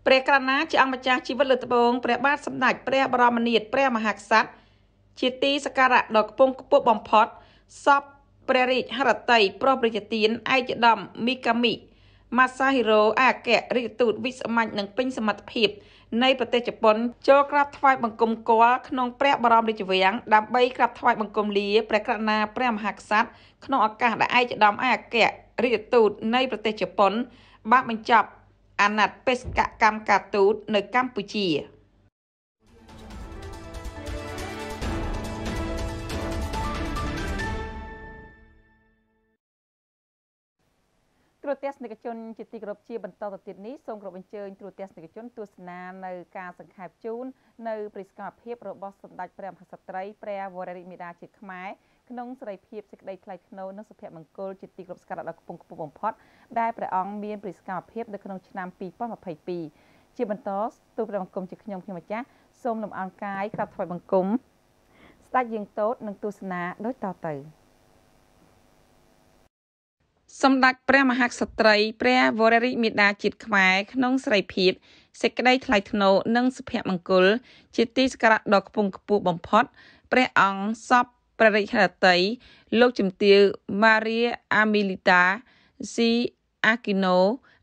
ព្រះករណាជាអង្គម្ចាស់ជីវិតលើត្បូងព្រះបាទសម្ដេចព្រះ បរមនាថព្រះមហាក្សត្រជាទីសក្ការៈដ៏ខ្ពង់ខ្ពស់បំផុតសពព្រះរាជហឫទ័យប្រពរជទានឯកឧត្តមមីកាមីម៉ាសាហ៊ីរ៉ូអគ្គរដ្ឋទូតវិសាមញ្ញនិងពេញសមត្ថភាពនៃប្រទេសជប៉ុនចូលក្រាបថ្វាយបង្គំគាល់ក្នុងព្រះបរមរាជវាំងដើម្បីក្រាបថ្វាយបង្គំលាព្រះករណាព្រះមហាក្សត្រក្នុងឱកាសដែលឯកឧត្តមអគ្គរដ្ឋទូតនៃប្រទេសជប៉ុនបានបញ្ចប់អាណត្តិបេសកកម្មការទូតនៅកម្ពុជា។ទ្រទស្សនិកជនជាទីគោរពជាបន្តទៅទៀតនេះសូមគោរពអញ្ជើញទ្រទស្សនិកជនទស្សនានៅការសង្ខេបជូននៅព្រះសកម្មភាពរបស់សម្ដេចព្រះមហាក្សត្រីព្រះវររាជមាតាជាខ្មែរក្នុងសេរីភាពសេចក្តីថ្លៃថ្នូរនិងសុភមង្គលជាទីគោរពសក្ការៈដល់គង្គពូបំផុតដែលព្រះអង្គមានព្រះសកម្មភាពនៅក្នុងឆ្នាំ2022ជាបន្តទូព្រះបង្គំជាខ្ញុំខ្ញុំម្ចាស់សូមលំអរកាយក្រាបថ្វាយបង្គំស្ដេចយាងតូតនិងទស្សនាដូចតទៅសម្ដេចព្រះមហាក្សត្រីព្រះវររិមាតាជាតិខ្មែរក្នុងស្រីភាពសេចក្តីថ្លៃថ្នូរនិងសុភមង្គល ជាទីសក្ការៈដ៏ខ្ពង់ខ្ពស់បំផុត ព្រះអង្គសពព្រះរាជហឫទ័យលោកជំទាវម៉ារីអាមីលីតាស៊ីអាគីណូ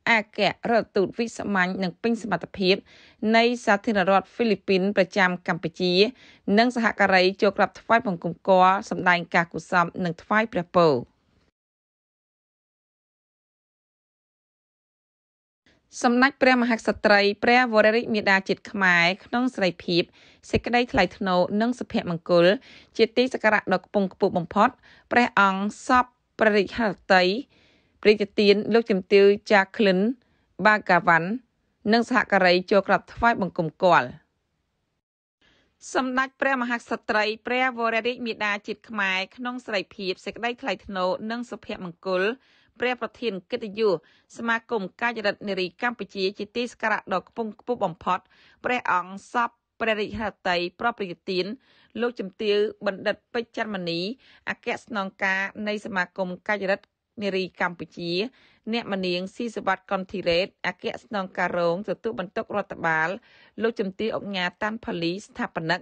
អគ្គរដ្ឋទូតវិសាមញ្ញនិងពេញសមត្ថភាពនៃសាធារណរដ្ឋហ្វីលីពីន ប្រចាំកម្ពុជា និង សហការីចូលក្រាបថ្វាយបង្គំគាល់សម្ដែងការគោរពនិងថ្វាយព្រះពរ។សម្ដេចព្រះមហាក្សត្រីព្រះវររាជមាតាជាតិខ្មែរក្នុងសេរីភាពសេចក្តីថ្លៃថ្នូរនិងសុភមង្គល ជាទីសក្ការៈដ៏ខ្ពង់ខ្ពស់បំផុតព្រះអង្គសពព្រះរាជហឫទ័យព្រះរាជទានលោកជំទាវចាក្លិនបាកាវ៉ាន់និងសហការីចូលក្រាបថ្វាយបង្គំគាល់សម្ដេចព្រះមហាក្សត្រីព្រះវររាជមាតាជាតិខ្មែរក្នុងសេរីភាពសេចក្តីថ្លៃថ្នូរនិងសុភមង្គលព្រះប្រធានកិត្តិយសសមាគមកាយរដ្ឋនារីកម្ពុជា ជាទីសក្ការៈដ៏ខ្ពង់ខ្ពស់បំផុតព្រះអង្គសពព្រះរាជហឫទ័យប្រពៃទានលោកជំទាវបណ្ឌិតពេជ្រចន្ទមនីអគ្គស្នងការនៃសមាគមកាយរដ្ឋនារីកម្ពុជា អ្នកមនាងស៊ីសវត្តកុនធីរ៉េតអគ្គស្នងការរងទទួលបន្ទុករដ្ឋបាលលោកជំទាវអង្គការតាន់ផលីស្ថាបនិក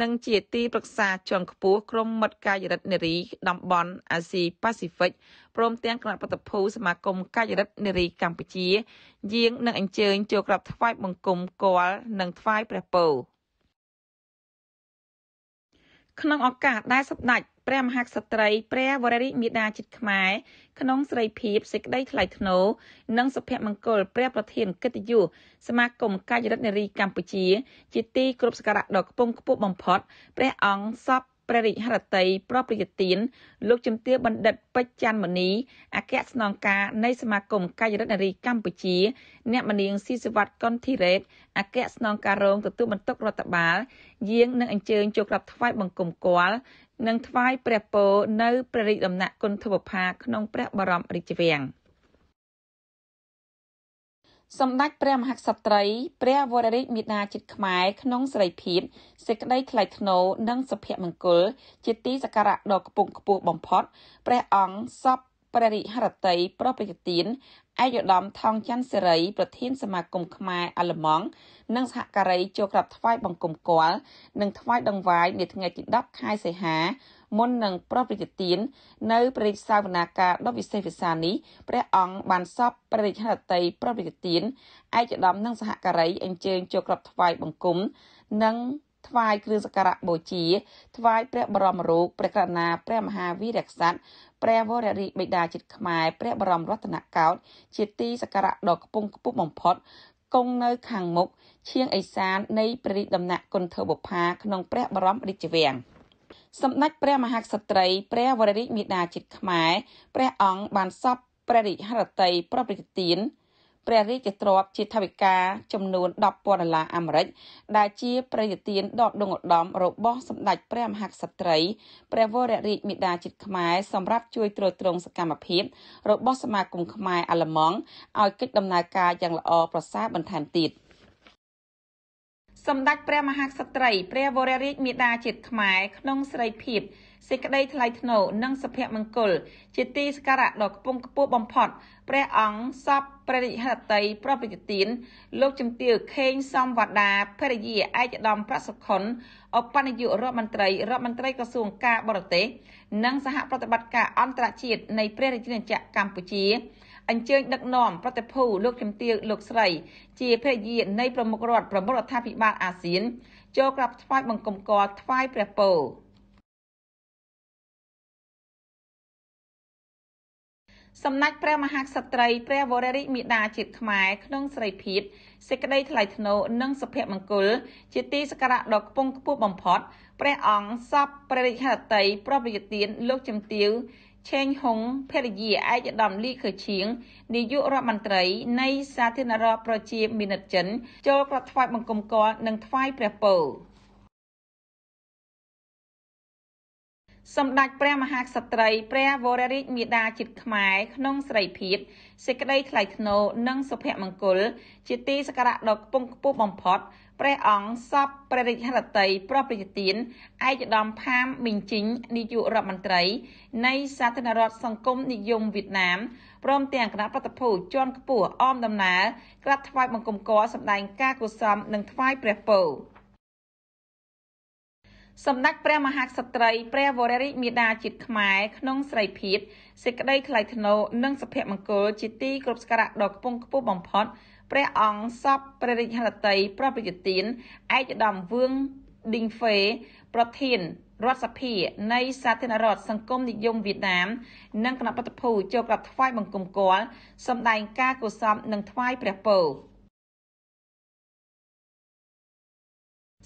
និងជាទីប្រឹក្សាជាន់ខ្ពស់ក្រុមមិត្តកាយរិទ្ធនារីតំបន់អាស៊ីប៉ាស៊ីហ្វិកព្រមទាំងគណៈប្រតិភូសមាគមកាយរិទ្ធនារីកម្ពុជាយាងនឹងអញ្ជើញចូលក្រាបថ្វាយបង្គំគាល់និងថ្វាយព្រះពរក្នុងឱកាសដែលសម្ដេចព្រះមហាក្សត្រីព្រះវររាជមាតាជាតិខ្មែរក្នុងស្រីភាពសេចក្តីថ្លៃថ្នូរនិងសុភមង្គល ព្រះប្រធាន កិត្តិយសសមាគមកាយរដ្ឋនារីកម្ពុជាជាទីគោរពសក្ការៈដ៏ខ្ពង់ខ្ពស់បំផុតព្រះអង្គសពព្រះរាជហឫទ័យប្រពៃទានលោកជំទាវបណ្ឌិតពេជ្រច័ន្ទមនីអគ្គស្នងការនៃ សមាគមកាយរដ្ឋនារីកម្ពុជាអ្នកមនាងស៊ីសវត្តកុនធីរ៉េតអគ្គស្នងការរងទទួលបន្ទុករដ្ឋបាល យាងនឹងអញ្ជើញចូលក្រាបថ្វាយបង្គំគាល់និងថ្វាយព្រះពរនៅព្រះរាជដំណាក់គុណធវផាក្នុងព្រះបរមរាជវាំង។សម្ដេចព្រះមហាក្សត្រីព្រះវររាជមាតាជាតិខ្មែរក្នុងសេរីភាពសេចក្តីថ្លៃថ្នូរនិងសុភមង្គលជាទីសក្ការៈដ៏ខ្ពង់ខ្ពស់បំផុតព្រះអង្គសពព្រះរាជហឫទ័យប្រពៃទានឯកឧត្តមថងច័ន្ទសេរីប្រធានសមាគមខ្មែរអាល្លឺម៉ង់និងសហការីចូលក្រាបថ្វាយបង្គំគាល់និងថ្វាយដង្វាយនាថ្ងៃទី10ខែសីហាមុននឹងប្រតិទិទាននៅព្រែកសាវនាការដ៏វិសេសវិសាលនេះព្រះអង្គបានសពព្រះរាជហឫទ័យប្រតិទិទានឯកឧត្តមនិងសហការីអញ្ជើញចូលក្របថ្វាយបង្គំ និងថ្វាយគ្រឿងសក្ការៈបូជាថ្វាយព្រះបរមរូបព្រះករណាព្រះមហាវីរក្សត្រព្រះវររាជបិតាជាតិខ្មែរព្រះបរមរតនកោដ្ឋជាទីសក្ការៈដ៏ខ្ពង់ខ្ពស់បំផុតគង់នៅខាងមុខឈៀងឦសាននៃព្រះរាជដំណាក់គន្ធបុប្ផាក្នុងព្រះបរមរាជវាំង។សម្ដេចព្រះមហាក្សត្រីព្រះវររាជមាតាជាតិខ្មែរព្រះអង្គបានសពព្រះរាជហឫទ័យប្រពៃទានព្រះរាជទ្រព្យជាថវិកាចំនួន10,000ដុល្លារអាមេរិកដែលជាប្រយោទានដ៏ដងឧត្តមរបស់សម្ដេចព្រះមហាក្សត្រីព្រះវររាជមាតាជាតិខ្មែរសម្រាប់ជួយទ្រទ្រង់សកម្មភាព របស់សមាគមខ្មែរអាល្លឺម៉ង់ឲ្យកិច្ចដំណើរការយ៉ាងល្អប្រសើរបន្ថែមទៀត។សម្ដេចព្រះមហាក្សត្រីព្រះវររាជមាតាជាតិខ្មែរក្នុងស្រីភាពសេចក្តីថ្លៃថ្នូរនិងសុភមង្គល ជាទីសក្ការៈដ៏ខ្ពង់ខ្ពស់បំផុត ព្រះអង្គសពព្រះរាជហឫទ័យប្រពៃទានលោកជំទាវខេងសំវណ្ដាភរិយាឯកឧត្តមប្រសិទ្ធុនអបនយុរដ្ឋមន្ត្រីរដ្ឋមន្ត្រីក្រសួងការបរទេស និងសហប្រតិបត្តិការអន្តរជាតិនៃព្រះរាជាណាចក្រកម្ពុជាអញ្ជើញដឹកនាំប្រតិភូលោកជំទាវលោកស្រី ជាភរិយានៃប្រមុខរដ្ឋប្រមុខរដ្ឋាភិបាលអាស៊ានចូលក្រាបថ្វាយបង្គំកលថ្វាយព្រះពរសម្ដេចព្រះមហាក្សត្រីព្រះវររាជមាតា ជាតិខ្មែរក្នុងស្រីភាពសេចក្តីថ្លៃថ្នូរនិងសុភមង្គលជាទីសក្ការៈដ៏ខ្ពង់ខ្ពស់បំផុតព្រះអង្គសពព្រះរាជហឫទ័យប្រពៃទានលោកជំទាវឆេងហុងភរិយាឯកឧត្តមលីខឺឈៀងនាយករដ្ឋមន្ត្រីនៃសាធារណរដ្ឋប្រជាមានិតចិនចូលក្រាត់ថ្វាយបង្គំគាល់និងថ្វាយព្រះពរសម្ដេចព្រះមហាក្សត្រី ព្រះវររាជមាតាជាតិខ្មែរក្នុងស្រីភាពសេចក្តីថ្លៃថ្នូរនិងសុភមង្គលជាទីសក្ការៈដ៏ខ្ពង់ខ្ពស់បំផុតព្រះអង្គសពព្រះរាជហឫទ័យប្រពៃទានឯកឧត្តមផាមមីងជីងនាយករដ្ឋមន្ត្រី នៃ សាធារណរដ្ឋសង្គមនិយមវៀតណាមព្រមទាំងគណៈប្រតិភូជាន់ខ្ពស់អមដំណើរក្រាត់ថ្វាយបង្គំកលសម្ដែងការកុសលនិងថ្វាយព្រះពរសម្ដេចព្រះមហាក្សត្រី ព្រះវររាជមាតាជាតិខ្មែរក្នុងស្រីភាពសេចក្តីថ្លៃថ្នូរនិងសុភមង្គលជាទីគោរពសក្ការៈដ៏ខ្ពង់ខ្ពស់បំផុតព្រះអង្គសពព្រះរាជហឫទ័យប្រពៃទានឯកឧត្តមវឿងឌីងហ្វេប្រធានរដ្ឋសភានៃ សាធារណរដ្ឋសង្គមនិយមវៀតណាម និងគណៈបព្វភូចូលក្រាបថ្វាយបង្គំគាល់សម្ដែង ការគោរពនិងថ្វាយព្រះពរ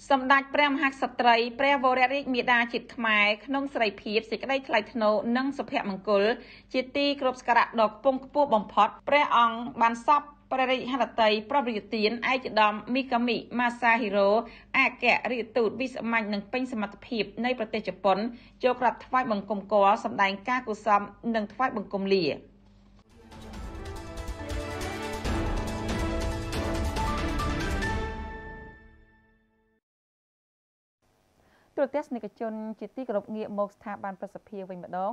សម្ដេចព្រះមហាក្សត្រីព្រះវររាជមេដាជាតិខ្មែរក្នុងស្រីភាពសេចក្តីថ្លៃថ្នូរនិងសុភមង្គលជាទីគោរពសក្ការៈដ៏គង់ខ្ពស់បំផុតព្រះអង្គបានសពប្ររិទ្ធហត្ថតីប្រពរិយទានឯកឧត្តមមីកាមីម៉ាសាហ៊ីរ៉ូអគ្គរដ្ឋទូតវិសាមញ្ញនិងពេញសមត្ថភាពនៃ ប្រទេសជប៉ុនចូលក្រាបថ្វាយបង្គំគោរសម្ដែងការគោរពនិងថ្វាយបង្គំលាទូរទស្សនិកជនជាទីគោរពងាកមកស្ថាប័នប្រសិទ្ធភាពវិញម្ដង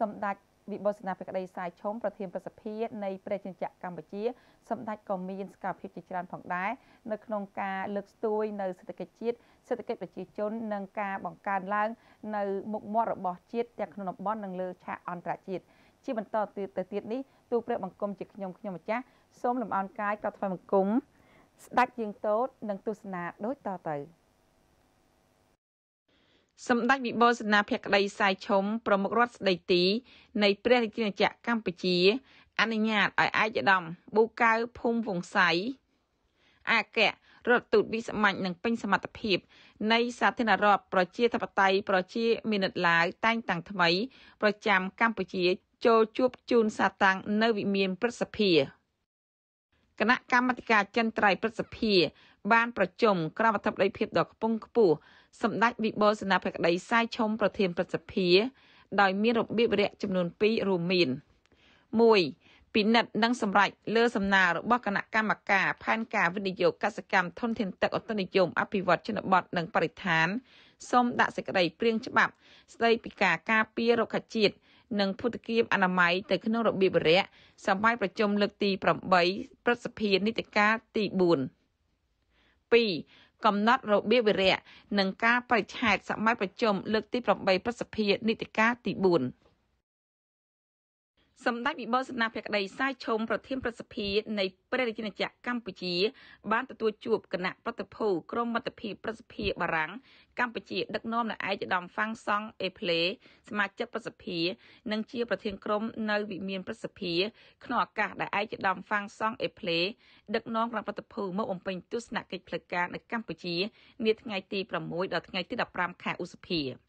សម្ដេចវិបុសនាព្រះក្តីសាយឈុំប្រធានប្រសិទ្ធិនៃព្រះជញ្ជាកម្ពុជា សម្ដេចក៏មានសកម្មភាពជាច្រើនផងដែរនៅក្នុងការលើកស្ទួយនៅសេដ្ឋកិច្ចជាតិសេដ្ឋកិច្ចប្រជាជននិងការបង្កើនឡើងនៅមុខមាត់របស់ជាតិទាំងក្នុងតំបន់និងលើឆាកអន្តរជាតិជាបន្តទៀតទៅទៀតនេះទូព្រះបង្គំជាខ្ញុំខ្ញុំម្ចាស់សូមលំអរកាយក៏ថ្វាយបង្គំស្ដេចយើងតូត និងទស្សនាដូចតទៅ។សម្ដេចវិបលសេនាភក្តីសាយឈុំប្រមុខរដ្ឋស្ដីទី នៃ ព្រះរាជាណាចក្រកម្ពុជាអនុញ្ញាតឲ្យឯកឧត្តមប៊ូកៅភូមិវង្ស័យអគ្គរដ្ឋទូតវិសាមញ្ញនិងពេញសមត្ថភាព នៃសាធារណរដ្ឋប្រជាធិបតេយ្យប្រជាមានិតឡាវតែងតាំងថ្មី ប្រចាំកម្ពុជា ចូលជួបជូនសាតាំងនៅវិមានព្រឹទ្ធសភាគណៈកម្មាធិការចិនត្រៃព្រឹទ្ធសភា បានប្រជុំក្រមអធិបតីភាពដ៏ខ្ពង់ខ្ពស់សម្ដេចវិបុលសេនាភក្តីសាយឈុំប្រធានប្រសិទ្ធិដោយមានរបៀបរយៈចំនួន2រួមមាន1ពិនិត្យនិង សម្រេចលើសំណើរបស់គណៈកម្មការផែនការវិនិយោគកសកម្មធនធានទឹកអន្តរនិយមអភិវឌ្ឍជនបទនិងបរិស្ថានសូមដាក់សេចក្តីព្រៀងច្បាប់ស្តីពីការការពាររុក្ខជាតិនិងភូតគាមអនាម័យទៅក្នុងរបៀបរយៈសម្ភារប្រជុំលើកទី8ព្រឹទ្ធសភានីតិកាលទី4 2កំណត់របៀបវិរៈនិងការប្រឆេទសម័យប្រជុំលើកទី8ព្រឹទ្ធសភានីតិកាលទី4សម្ដេចវិបុលសេនាភក្តីសាយឈុំប្រធានប្រសិទ្ធិនៃព្រះរាជាណាចក្រកម្ពុជាបានទទួលជួបគណៈប្រតិភូក្រមមិត្តភាពប្រសិទ្ធិបារាំង កម្ពុជាដឹកនាំដោយឯកឧត្តមហ្វាំងសង់អេផ្លេសមាជិកប្រសិទ្ធិនិងជាប្រធានក្រុមនៅវិមាន ប្រសិទ្ធិក្នុងឱកាសដែលឯកឧត្តមហ្វាំងសង់អេផ្លេដឹកនាំគណៈប្រតិភូមកបំពេញទស្សនកិច្ចផ្លូវការនៅកម្ពុជានាថ្ងៃទី6ដល់ថ្ងៃទី15ខែឧសភា។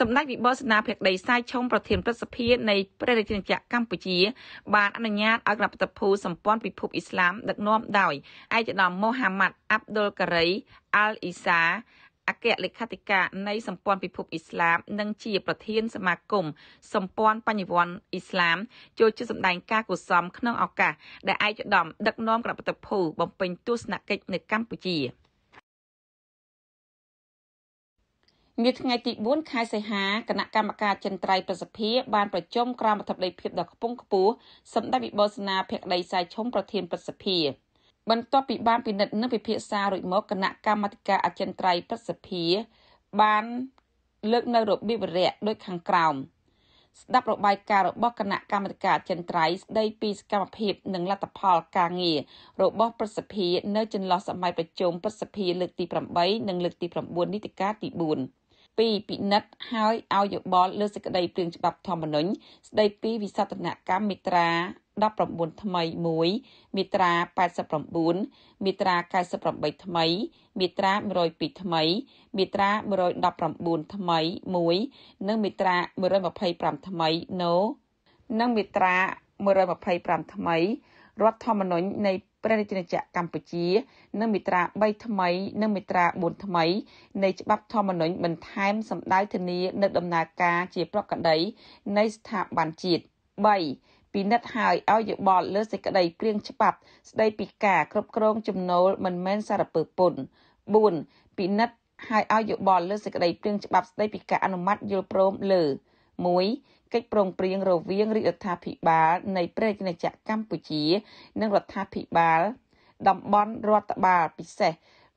សម្ដេចវិបុលសេនាភក្តីសាយឆុងប្រធានប្រសិទ្ធិនៃព្រះរាជាណាចក្រកម្ពុជាបានអនុញ្ញាតឲ្យក្របតភូសម្ព័ន្ធពិភពអ៊ីស្លាមដឹកនាំដោយឯកឧត្តមមូហាម៉ាត់អាប់ដុលការីអាល់អ៊ីសាអគ្គលេខាធិការនៃសម្ព័ន្ធពិភពអ៊ីស្លាម និងជាប្រធានសមាគមសម្ព័ន្ធបញ្ញវន្តអ៊ីស្លាមចូលជាសម្ដែងការកុសលក្នុងឱកាសដែលឯកឧត្តមដឹកនាំក្របតភូបំពេញទស្សនកិច្ចនៅកម្ពុជា។នាថ្ងៃទី4ខែសីហាគណៈកម្មការចិនត្រៃប្រសិទ្ធិបានប្រជុំក្រមអធិបតីភាពដ៏ខ្ពង់ខ្ពស់សម្ដេចវិបោសនាភក្តីសាយឈុំប្រធានប្រសិទ្ធិបន្ទាប់ពីបានពិនិត្យនិងពិភាក្សារួចមកគណៈកម្មាធិការអចិន្ត្រៃយ៍ប្រសិទ្ធិបានលើកនៅរបៀបរយៈដូចខាងក្រោម ស្ដាប់របាយការណ៍របស់គណៈកម្មាធិការអចិន្ត្រៃយ៍ស្ដីពីសកម្មភាពនិងលទ្ធផលការងាររបស់ប្រសិទ្ធិនៅចន្លោះសម័យប្រជុំប្រសិទ្ធិលើកទី8និងលើកទី9នីតិកាលទី4 2ពិនិត្យហើយឲ្យយោបល់លើសេចក្តីព្រៀងច្បាប់ធម្មនុញ្ញស្តីពីវិសាស្ត្រនកម្មមាត្រា19ថ្មី1មាត្រា89មាត្រា98ថ្មីមាត្រា102ថ្មីមាត្រា119ថ្មី1និងមាត្រា125ថ្មីណូនិងមាត្រា125ថ្មីរដ្ឋធម្មនុញ្ញនៃព្រះរាជាណាចក្រកម្ពុជានិងមាត្រា3ថ្មីនិងមាត្រា4ថ្មីនៃច្បាប់ធម្មនុញ្ញបន្ថែមសម្ដៅធានានៅដំណើរការជាប្រក្រតីនៃស្ថាប័នជាតិ3ពិនិត្យហើយឲ្យយោបល់លើសេចក្តីព្រៀងច្បាប់ស្តីពីការគ្រប់គ្រងចំណូលមិនមែនសារពើពន្ធ4ពិនិត្យហើយឲ្យយោបល់លើសេចក្តីព្រៀងច្បាប់ស្តីពីការអនុម័តយល់ព្រមលើ1កិច្ចព្រមព្រៀងរវាងរាជរដ្ឋាភិបាលនៃព្រះរាជាណាចក្រកម្ពុជា និងរដ្ឋាភិបាលតំបន់រដ្ឋបាលពិសេស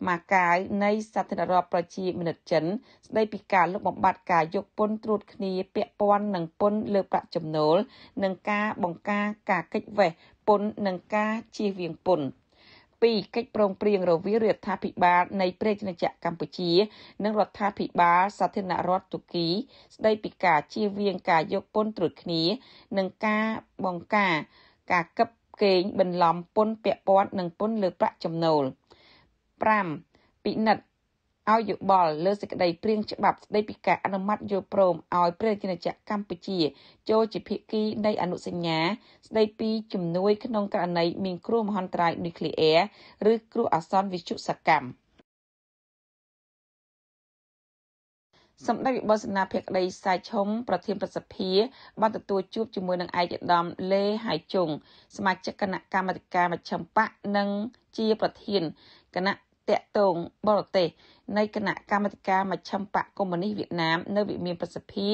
ម៉ាកាយនៃសាធារណរដ្ឋប្រជាមានិតចិនស្ដីពីការលុបបំបាត់ការយកពន្ធត្រួតគ្នាពាក់ព័ន្ធនឹងពន្ធលើប្រាក់ចំណូលនិងការបង្ការការកិច្ចវេះពន្ធនិងការជៀសវាងពន្ធ2កិច្ចព្រមព្រៀងរវាងរដ្ឋាភិបាលនៃប្រទេសជាតិកម្ពុជានិងរដ្ឋាភិបាលសាធារណរដ្ឋទូគី ស្ដីពីការជៀសវាងការយកពន្ធត្រួតគ្នា និងការបង្ការការកឹបកេងបន្លំពន្ធពាក់ព័ន្ធនឹងពន្ធលើប្រាក់ចំណូល5ពិនិត្យឲ្យយោបល់លើសេចក្តីព្រៀងច្បាប់ស្តីពីការអនុម័តយល់ព្រមឲ្យព្រះរាជាណាចក្រកម្ពុជាចូលជាភាគីនៃអនុសញ្ញាស្តីពីជំនួយ ក្នុង ករណីមាន គ្រោះមហន្តរាយនុយក្លេអ៊ែរឬគ្រោះអាសន្នវិទ្យុសកម្មសម្ដេចវិបស្សនាភក្តីសាយឈុំប្រធានប្រសិទ្ធិបានទទួលជួបជាមួយនឹងឯកឧត្តមលេហៃជុង សមាជិកគណៈកម្មាធិការមជ្ឈិមបកនិង ជា ប្រធានគណៈតកតងបរទេសនៃគណៈកម្មាធិការមជ្ឈិមបកកុម្មុយនីសវៀតណាមនៅវិមានប្រសិទ្ធិ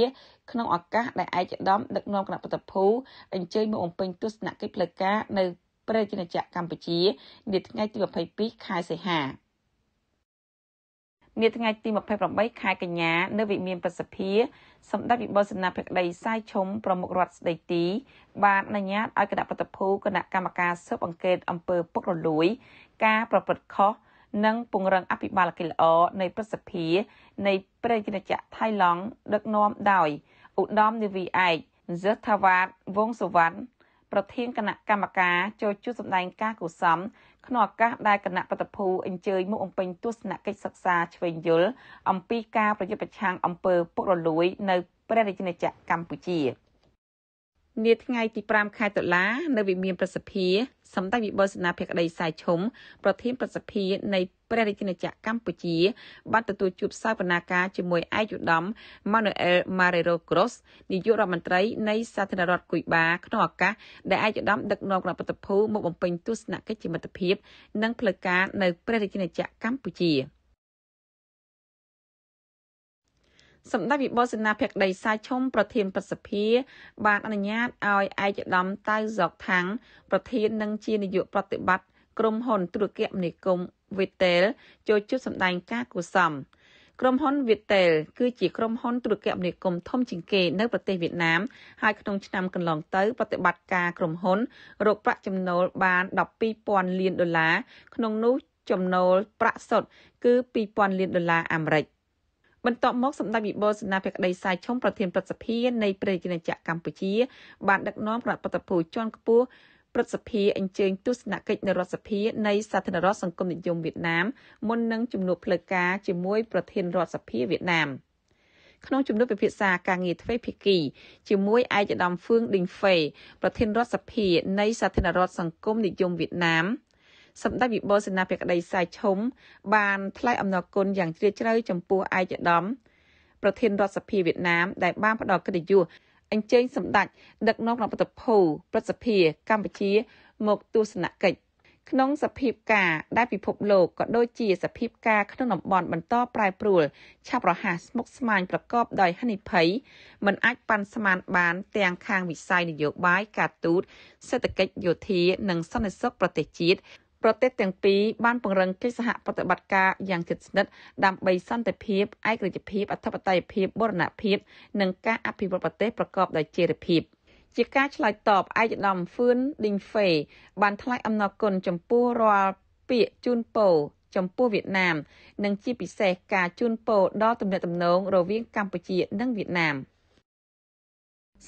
ក្នុងឱកាសដែលឯកឧត្តមដឹកនាំគណៈបតភូអញ្ជើញមកបំពេញទស្សនកិច្ចផ្លូវការនៅប្រជាជនជាតិកម្ពុជានាថ្ងៃទី22ខែសីហានាថ្ងៃទី28ខែកញ្ញា នៅវិមានប្រសិទ្ធិសម្ដេចវិបុលសេនាភក្តីសាយឈុំប្រមុខរដ្ឋស្ដីទីបានអនុញ្ញាតឲ្យគណៈបតភូគណៈកម្មការស៊ើបអង្កេតអំពើពុករលួយ ការប្រព្រឹត្តខុសនិងពង្រឹងអភិបាលកិច្ចល្អនៃប្រសិទ្ធភាពនៃប្រេងរាជថៃឡង់ដឹកនាំដោយឧត្តមនាវីឯកសថាវ៉ាតវងសុវណ្ណប្រធានគណៈកម្មការចូលជួបសម្ដែងការកុសលក្នុងឱកាសដែលគណៈបតភូអញ្ជើញមកអំពេញទស្សនកិច្ចសិក្សាឆ្វេងយល់អំពីការប្រយុទ្ធប្រឆាំងអំពើពុករលួយនៅព្រះរាជាណាចក្រកម្ពុជា។នាថ្ងៃទី5ខែតុលានៅវិមានប្រសិទ្ធិសម្ដេចវិបុលសេនាភក្តីសៃឈុំប្រធានប្រសិទ្ធិនៃព្រះរាជាណាចក្រកម្ពុជាបានទទួលជួបសាវនាការជាមួយឯកឧត្តម Manuel Marrero Cross នាយករដ្ឋមន្ត្រី នៃសាធារណរដ្ឋគុយបា ក្នុងឱកាសដែលឯកឧត្តមដឹកនាំគណៈប្រតិភូមកបំពេញទស្សនកិច្ចជាមិត្តភាពនិងផ្លូវការនៅព្រះរាជាណាចក្រកម្ពុជា។សម្ដេចវិបុលសេនាភក្តីសាឈុំប្រធានប្រសិទ្ធិបាន អនុញ្ញាតឲ្យឯកឧត្តមតៅសកថាំងប្រធាននិងជានាយកប្រតិបត្តិក្រុមហ៊ុនទូរគមនាគមន៍ Vitel ចូលជួបសម្ដែង ការគួសមក្រុមហ៊ុន Viettel គឺជាក្រុមហ៊ុនទូរគមនាគមន៍ធំជាងគេ នៅប្រទេសវៀតណាមហើយក្នុងឆ្នាំកន្លងទៅប្រតិបត្តិការក្រុមហ៊ុនរកប្រាក់ចំណូលបាន12,000លានដុល្លារក្នុងនោះចំណូលប្រាក់សុទ្ធគឺ2,000លានដុល្លារអាមេរិកបន្ទាប់មកសម្ដេចវិបុលសេនាភក្តីសាយឈុំប្រធានប្រសិទ្ធិនៃព្រះរាជាណាចក្រកម្ពុជាបានដឹកនាំគណៈបតពូជាន់ខ្ពស់ប្រសិទ្ធិអញ្ជើញទស្សនកិច្ចនៅរដ្ឋសភានៃសាធារណរដ្ឋសង្គមនិយមវៀតណាមមុននឹងជំនួបផ្លូវការជាមួយប្រធានរដ្ឋសភាវៀតណាមក្នុងជំនួបពិភាក្សាការងារទ្វេភាគី ជាមួយឯកឧត្តមហ្វឿងឌីងហ្វេ ប្រធានរដ្ឋសភានៃសាធារណរដ្ឋសង្គមនិយមវៀតណាមសម្ដេចវិបុលសេនាភក្តីសាយឈុំបាន ថ្លែងអំណរគុណយ៉ាងជ្រាលជ្រៅចំពោះឯកឧត្តមប្រធានរដ្ឋសភាវៀតណាមដែល បានផ្ដល់កិត្តិយសអញ្ជើញសម្ដេចដឹកនាំរដ្ឋបតភូប្រសិទ្ធិកម្ពុជាមកទស្សនកិច្ចក្នុងសភាពការដែលពិភពលោកក៏ដូចជាសភាពការក្នុងតំបន់បន្តប្រែប្រួលឆាប់រហ័សស្មុគស្មាញប្រកបដោយហានិភ័យមិនអាចប៉ាន់ស្មានបាន ទាំងខាងវិស័យនយោបាយការទូតសេដ្ឋកិច្ចយោធានិងសន្តិសុខប្រទេសជាតិប្រទេសទាំងពីរបានពង្រឹងកិច្ចសហប្រតិបត្តិការយ៉ាងជិតស្និទ្ធដើម្បីសន្តិភាពឯករាជ្យភាពអធិបតេយ្យភាពបូរណភាព និងការអភិវឌ្ឍប្រទេសប្រកបដោយចីរភាព។ជាការឆ្លើយតបឯកឧត្តមហ្វឿនឌីងហ្វេបានថ្លែងអំណរគុណចំពោះរាល់ពាក្យជូនពរចំពោះវៀតណាម និងជាពិសេសការជូនពរដល់ទំនាក់ទំនងរវាងកម្ពុជានិងវៀតណាម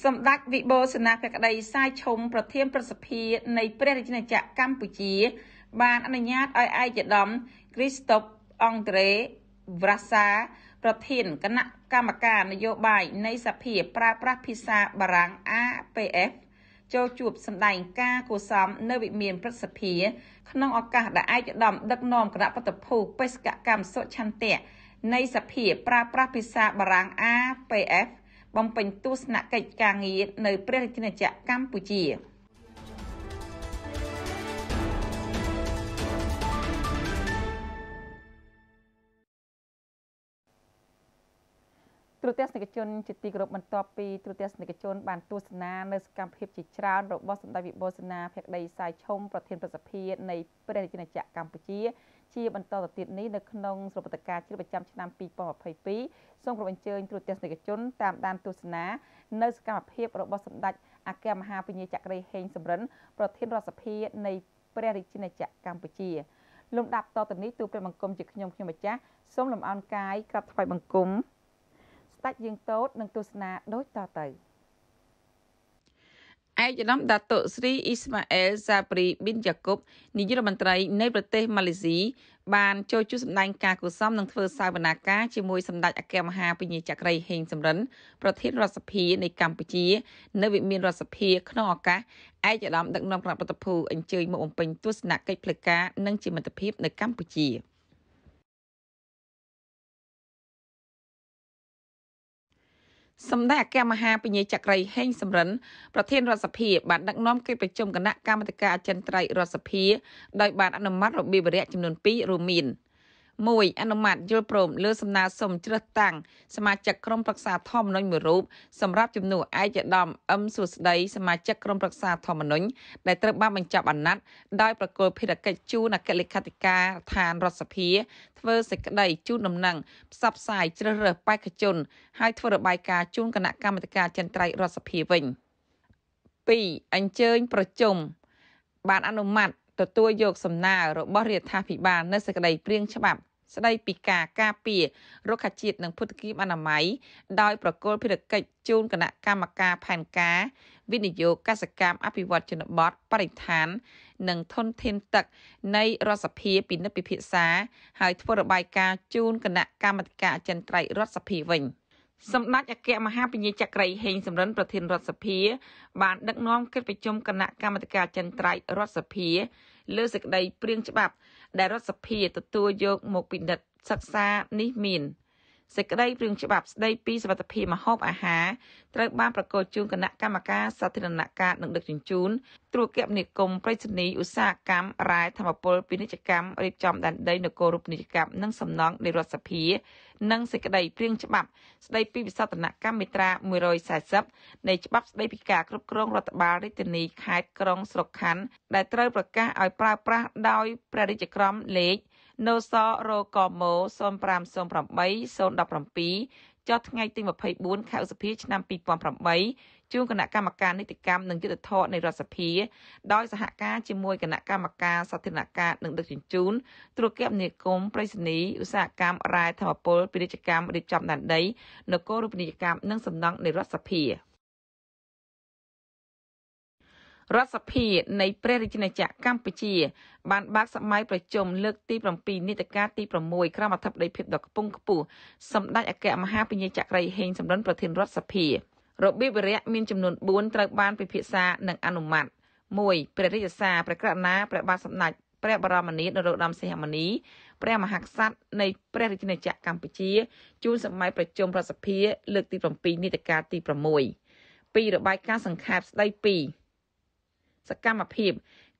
សម្ដេចវិបោសនាភក្តីសាយឈុំប្រធានប្រសិទ្ធិនៃព្រះរាជាណាចក្រកម្ពុជាបានអនុញ្ញាតឲ្យឯកឧត្តមគ្រីស្តុបអង់ត្រេវ្រាសាប្រធានគណៈកម្មការនយោបាយនៃសភាប្រើប្រាស់ភាសាបារាំង APF ចូលជួបសម្ដែងការគួសមនៅវិមានព្រឹទ្ធសភា ក្នុងឱកាសដែលឯកឧត្តមដឹកនាំគណៈបតភូបេសកកម្មសុឆន្ទៈនៃសភាប្រើប្រាស់ភាសាបារាំង APF បំពេញទស្សនកិច្ចការងារនៅព្រះរាជាណាចក្រកម្ពុជា។ទូទស្សនិកជនជាទីគោរពបន្ទាប់ពីទូទស្សនិកជន បានទស្សនានៅសកម្មភាពជាច្រើនរបស់សម្ដេចវិបោសនាភក្តីសាយឈុំប្រធានប្រសិទ្ធិនៃព្រះរាជាណាចក្រកម្ពុជាជាបន្តទៅទៀតនេះនៅក្នុងស្រុកបតកាជ្រប្រចាំឆ្នាំ2022សូមគ្រប់អញ្ជើញទូទស្សនិកជនតាមដានទស្សនានៅសកម្មភាពរបស់សម្ដេចអគ្គមហាពញាចក្រីហេងសំរិនប្រធានរដ្ឋសភានៃព្រះរាជាណាចក្រកម្ពុជាលំដាប់តទៅនេះទូព្រះបង្គំជាខ្ញុំខ្ញុំម្ចាស់សូមលំអរកាយក្រាបថ្វាយបង្គំស្ដេចយាងតូតនឹងទស្សនាដូចតទៅឯកឧត្តមដាតុស្រីអ៊ីស្ម៉ាអែលសាប្រីប៊ីនយ៉ាកុបនាយករដ្ឋមន្ត្រី នៃប្រទេសម៉ាឡេស៊ីបាន ចូលជួបសម្ដែងការគូសមនិងធ្វើសវនាការជាមួយសម្ដេចអគ្គមហាពញាចក្រីហេងសំរិន ប្រធានរដ្ឋសភានៃកម្ពុជា នៅវិមានរដ្ឋសភាក្នុងឱកាសឯកឧត្តមដឹកនាំគណៈប្រតិភូអញ្ជើញមកបំពេញទស្សនកិច្ចផ្លូវការនិងជាមិត្តភាពនៅកម្ពុជា។សម្ដេចអគ្គមហាបញ្ញេចក្រីហេងសំរិនប្រធានរដ្ឋសភាបានដឹកនាំកិច្ចប្រជុំគណៈកម្មាធិការអចិន្ត្រៃយ៍រដ្ឋសភាដោយបានអនុម័តរបៀបវរៈចំនួន2រួមមាន1អនុម័តយល់ព្រមលើសំណើសុំជ្រើសតាំងសមាជិកក្រុមប្រឹក្សាធម្មនុញ្ញមួយរូបសម្រាប់ជំនួសឯកឧត្តមអឹមសុស្ដី សមាជិកក្រុមប្រឹក្សាធម្មនុញ្ញដែលត្រូវបានបញ្ចប់អាណត្តិដោយប្រគល់ភារកិច្ចជូនអគ្គលេខាធិការដ្ឋានរដ្ឋសភា ធ្វើសេចក្តីជូនដំណឹងផ្សព្វផ្សាយជ្រើសរើសបេក្ខជន ហើយធ្វើរបាយការណ៍ជូនគណៈកម្មាធិការចិនត្រៃរដ្ឋសភាវិញ2អញ្ជើញប្រជុំបានអនុម័តទទួលយកសំណើរបស់រដ្ឋាភិបាលនៅសេចក្តីព្រៀងច្បាប់ស្ដីពីការការពាររុក្ខជាតិនិងភូតគីមអនាម័យដោយប្រគល់ភារកិច្ចជូនគណៈកម្មការផែនការ វិនិយោគកសកម្មអភិវឌ្ឍជនបទបរិស្ថាន និងធនធានទឹក នៃរដ្ឋសភាពិនិត្យពិភាក្សាហើយធ្វើរបាយការណ៍ជូនគណៈកម្មាធិការអចិន្ត្រៃយ៍រដ្ឋសភាវិញ។សម្ដេចអគ្គមហាពញាចក្រីហេងសំរិនប្រធានរដ្ឋសភា បានដឹកនាំកិច្ចប្រជុំគណៈកម្មាធិការចន្ទ្រៃរដ្ឋសភាលើសេចក្តីព្រៀងច្បាប់ដែលរដ្ឋសភាទទួលយក មកពិនិត្យសិក្សានេះមានសេចក្តីរឿងច្បាប់ស្តីពីសុវត្ថិភាពម្ហូបអាហារត្រូវបានប្រកាសជូនគណៈកម្មការសាធារណការនិងដឹកជញ្ជូនត្រួតគមនាគមន៍ប្រៃសណីឧស្សាហកម្មរ៉ែធម្មពលពាណិជ្ជកម្មរៀបចំដែនដីនគររូបនីយកម្មនិងសំណង់នៃរដ្ឋសភានិងសេចក្តីព្រៀងច្បាប់ស្តីពីវិសោធនកម្មមាត្រា140នៃច្បាប់ស្តីពីការគ្រប់គ្រងរដ្ឋបាលរាជធានីខេត្តក្រុងស្រុកខណ្ឌដែលត្រូវប្រកាសឲ្យប្រើប្រាស់ដោយព្រះរាជក្រមលេខនៅសរកមោ0508017ចុះថ្ងៃទី24ខែឧសភាឆ្នាំ2008ជូនគណៈកម្មការនីតិកម្មនិងយុត្តិធម៌នៃរដ្ឋសភាដោយសហការជាមួយគណៈកម្មការសាធារណការនិងដឹកជញ្ជូនទូរគមនាគមន៍ប្រៃសណីឧស្សាហកម្មរ៉ែធម្មពលពាណិជ្ជកម្មរៀបចំដែនដីនគររូបនីយកម្មនិងសំណង់នៃរដ្ឋសភា។រដ្ឋសភានៃព្រះរាជាណាចក្រកម្ពុជាបានបើកសម័យប្រជុំលើកទី7នីតិកាលទី6ក្រមអធិបតីភាពដ៏ខ្ពង់ខ្ពស់សម្ដេចអគ្គមហាពញាចក្រីហេងសំរិនប្រធានរដ្ឋសភារបៀបវរៈមានចំនួន4ត្រូវបានពិភាក្សា និងអនុម័ត1ព្រះរាជសារព្រះករណាព្រះបាទសម្ដេចព្រះបរមនាថនរោត្តមសីហមុនីព្រះមហាក្សត្រនៃព្រះរាជាណាចក្រកម្ពុជាជូនសម័យប្រជុំរដ្ឋសភាលើកទី7នីតិកាលទី6ពីរបាយការណ៍សង្ខេបស្ដីពីសកម្មភាព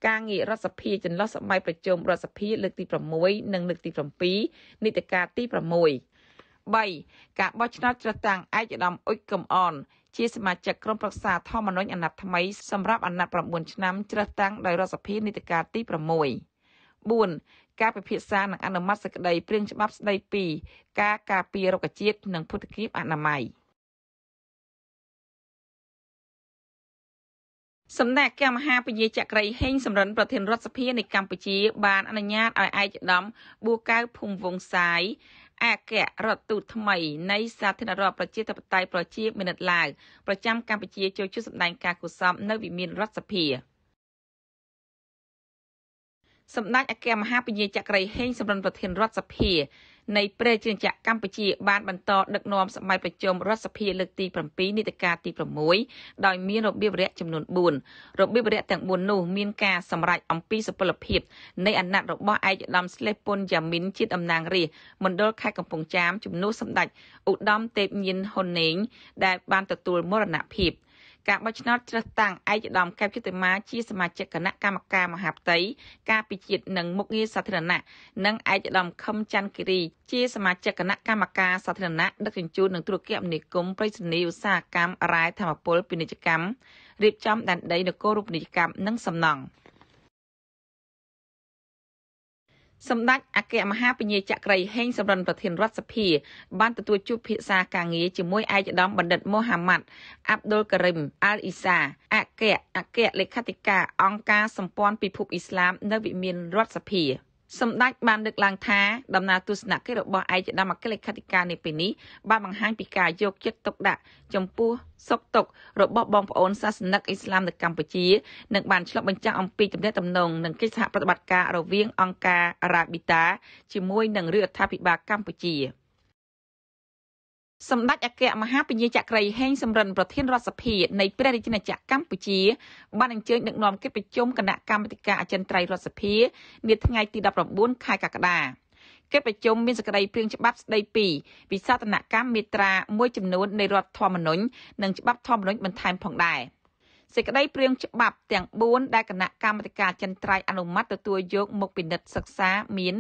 ការងាររដ្ឋសភាចន្លោះសម័យប្រជុំរដ្ឋសភាលើកទី6និងលើកទី7នីតិកាលទី6 3ការបោះឆ្នោតជ្រើសតាំងឯកឧត្តមអ៊ុចកំអនជាសមាជិកក្រុមប្រឹក្សាធម្មនុញ្ញអាណត្តិថ្មីសម្រាប់អាណត្តិ9ឆ្នាំជ្រើសតាំងដោយរដ្ឋសភានីតិកាលទី6 4ការពិភាក្សានិងអនុម័តសេចក្តីព្រៀងច្បាប់ស្តីពីការការពាររុក្ខជាតិនិងភូតគាបអនាម័យ5សម្ដេចព្រះមហាពញាចក្រីហេងសំរិនប្រធានរដ្ឋសភានៃកម្ពុជា បានអនុញ្ញាតឲ្យឯកឧត្តមប៊ូកៅភូមិវង្សាយអគ្គរដ្ឋទូតថ្មីនៃ សាធារណរដ្ឋប្រជាធិបតេយ្យប្រជាមានិតឡាវប្រចាំកម្ពុជាចូលជួបសម្ដែងការគូសពនៅវិមានរដ្ឋសភាសម្ដេចអគ្គមហាពញាចក្រីហេងសំរិនប្រធានរដ្ឋសភានៃព្រះរាជាណាចក្រកម្ពុជាបានបន្តដឹកនាំសម័យប្រជុំរដ្ឋសភាលើកទី7នីតិកាលទី6ដោយមានរបៀបវរៈចំនួន4របៀបវរៈទាំង4នោះមានការសម្រេចអំពីសុពលភាពនៃអាណត្តិរបស់ឯកឧត្តមស្លេះពុនយ៉ាមីនជាតំណាងរាស្ត្រមណ្ឌលខេត្តកំពង់ចាមជំនួសសម្ដេចឧត្តមទេពញៀនហ៊ុនណេង ដែលបានទទួលមរណភាព។ការបោះឆ្នោតជ្រើសតាំងឯកឧត្តមកែបយុតិមាជា សមាជិកគណៈកម្មការមហាផ្ទៃការពិជាតិនិងមុខងារសាធារណៈនិងឯកឧត្តមខឹមច័ន្ទគិរីជាសមាជិកគណៈកម្មការសាធារណៈដឹកជញ្ជូននិងទូរគមនាគមន៍ប្រៃសណីឧស្សាហកម្មរ៉ែធម្មពលពាណិជ្ជកម្មរៀបចំដែនដីនគររូបនីយកម្មនិងសំណង់។សម្ដេចអគ្គមហាពញាចក្រីហេងសំរិនប្រធានរដ្ឋសភាបានទទួលជួបភាសាការងារជាមួយឯកឧត្តមបណ្ឌិតមូហាម៉ាត់អាប់ដុលការីមអាល់អ៊ីសាអគ្គអគ្គលេខាធិការអង្គការសម្ព័ន្ធពិភពអ៊ីស្លាមនៅវិមានរដ្ឋសភាសម្ដេចបានលើកឡើងថាដំណើរទស្សនកិច្ចរបស់ឯកឧត្តមអគ្គលេខាធិការនេះពេលនេះបានបង្ហាញពីការយកចិត្តទុកដាក់ ចំពោះសុខទុក្ខរបស់បងប្អូនសាសនិកអ៊ីស្លាមនៅកម្ពុជានិងបានឆ្លុះបញ្ចាំងអំពីទំនាក់ទំនងនិងកិច្ចសហប្រតិបត្តិការរវាងអង្គការ Arabita ជាមួយនឹងរដ្ឋាភិបាលកម្ពុជា។សម្ដេចអគ្គមហាពញ្ញាចក្រីហេងសំរិនប្រធានរដ្ឋសភានៃព្រះរាជាណាចក្រកម្ពុជាបានអញ្ជើញដឹកនាំកិច្ចប្រជុំគណៈកម្មាធិការអចិន្ត្រៃយ៍រដ្ឋសភានាថ្ងៃទី19ខែកក្កដាកិច្ចប្រជុំមានសេចក្តីព្រៀងច្បាប់ស្តីពីវិសាស្តនកម្មមេត្រាមួយចំនួននៃរដ្ឋធម្មនុញ្ញនិងច្បាប់ធម្មនុញ្ញបន្ថែមផងដែរ។សេចក្តីព្រៀងច្បាប់ទាំង4ដែលគណៈកម្មាធិការចិន្ត្រៃយ៍អនុម័តទទួលយក មកពិនិត្យសិក្សាមាន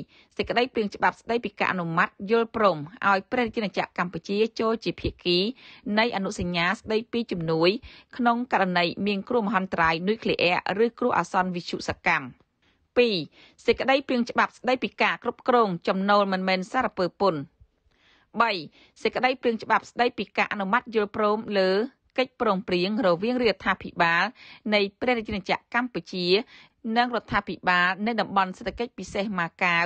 1សេចក្តីព្រៀងច្បាប់ស្តីពីការអនុម័តយល់ព្រមឲ្យព្រះរាជាណាចក្រកម្ពុជាចូលជាភាគីនៃអនុសញ្ញាស្តីពីជំនួយក្នុងករណីមានគ្រោះមហន្តរាយនុយក្លេអ៊ែរឬគ្រោះអាសន្នវិទ្យុសកម្ម2សេចក្តីព្រៀងច្បាប់ស្តីពីការគ្រប់គ្រងចំណូលមិនមែនសារពើពន្ធ3សេចក្តីព្រៀងច្បាប់ស្តីពីការអនុម័តយល់ព្រមលើកិច្ចព្រមព្រៀងរវាងរដ្ឋាភិបាលនៃព្រះរាជាណាចក្រកម្ពុជានិងរដ្ឋាភិបាលនៃតំបន់សេដ្ឋកិច្ច ពិសេសម៉ាកាវ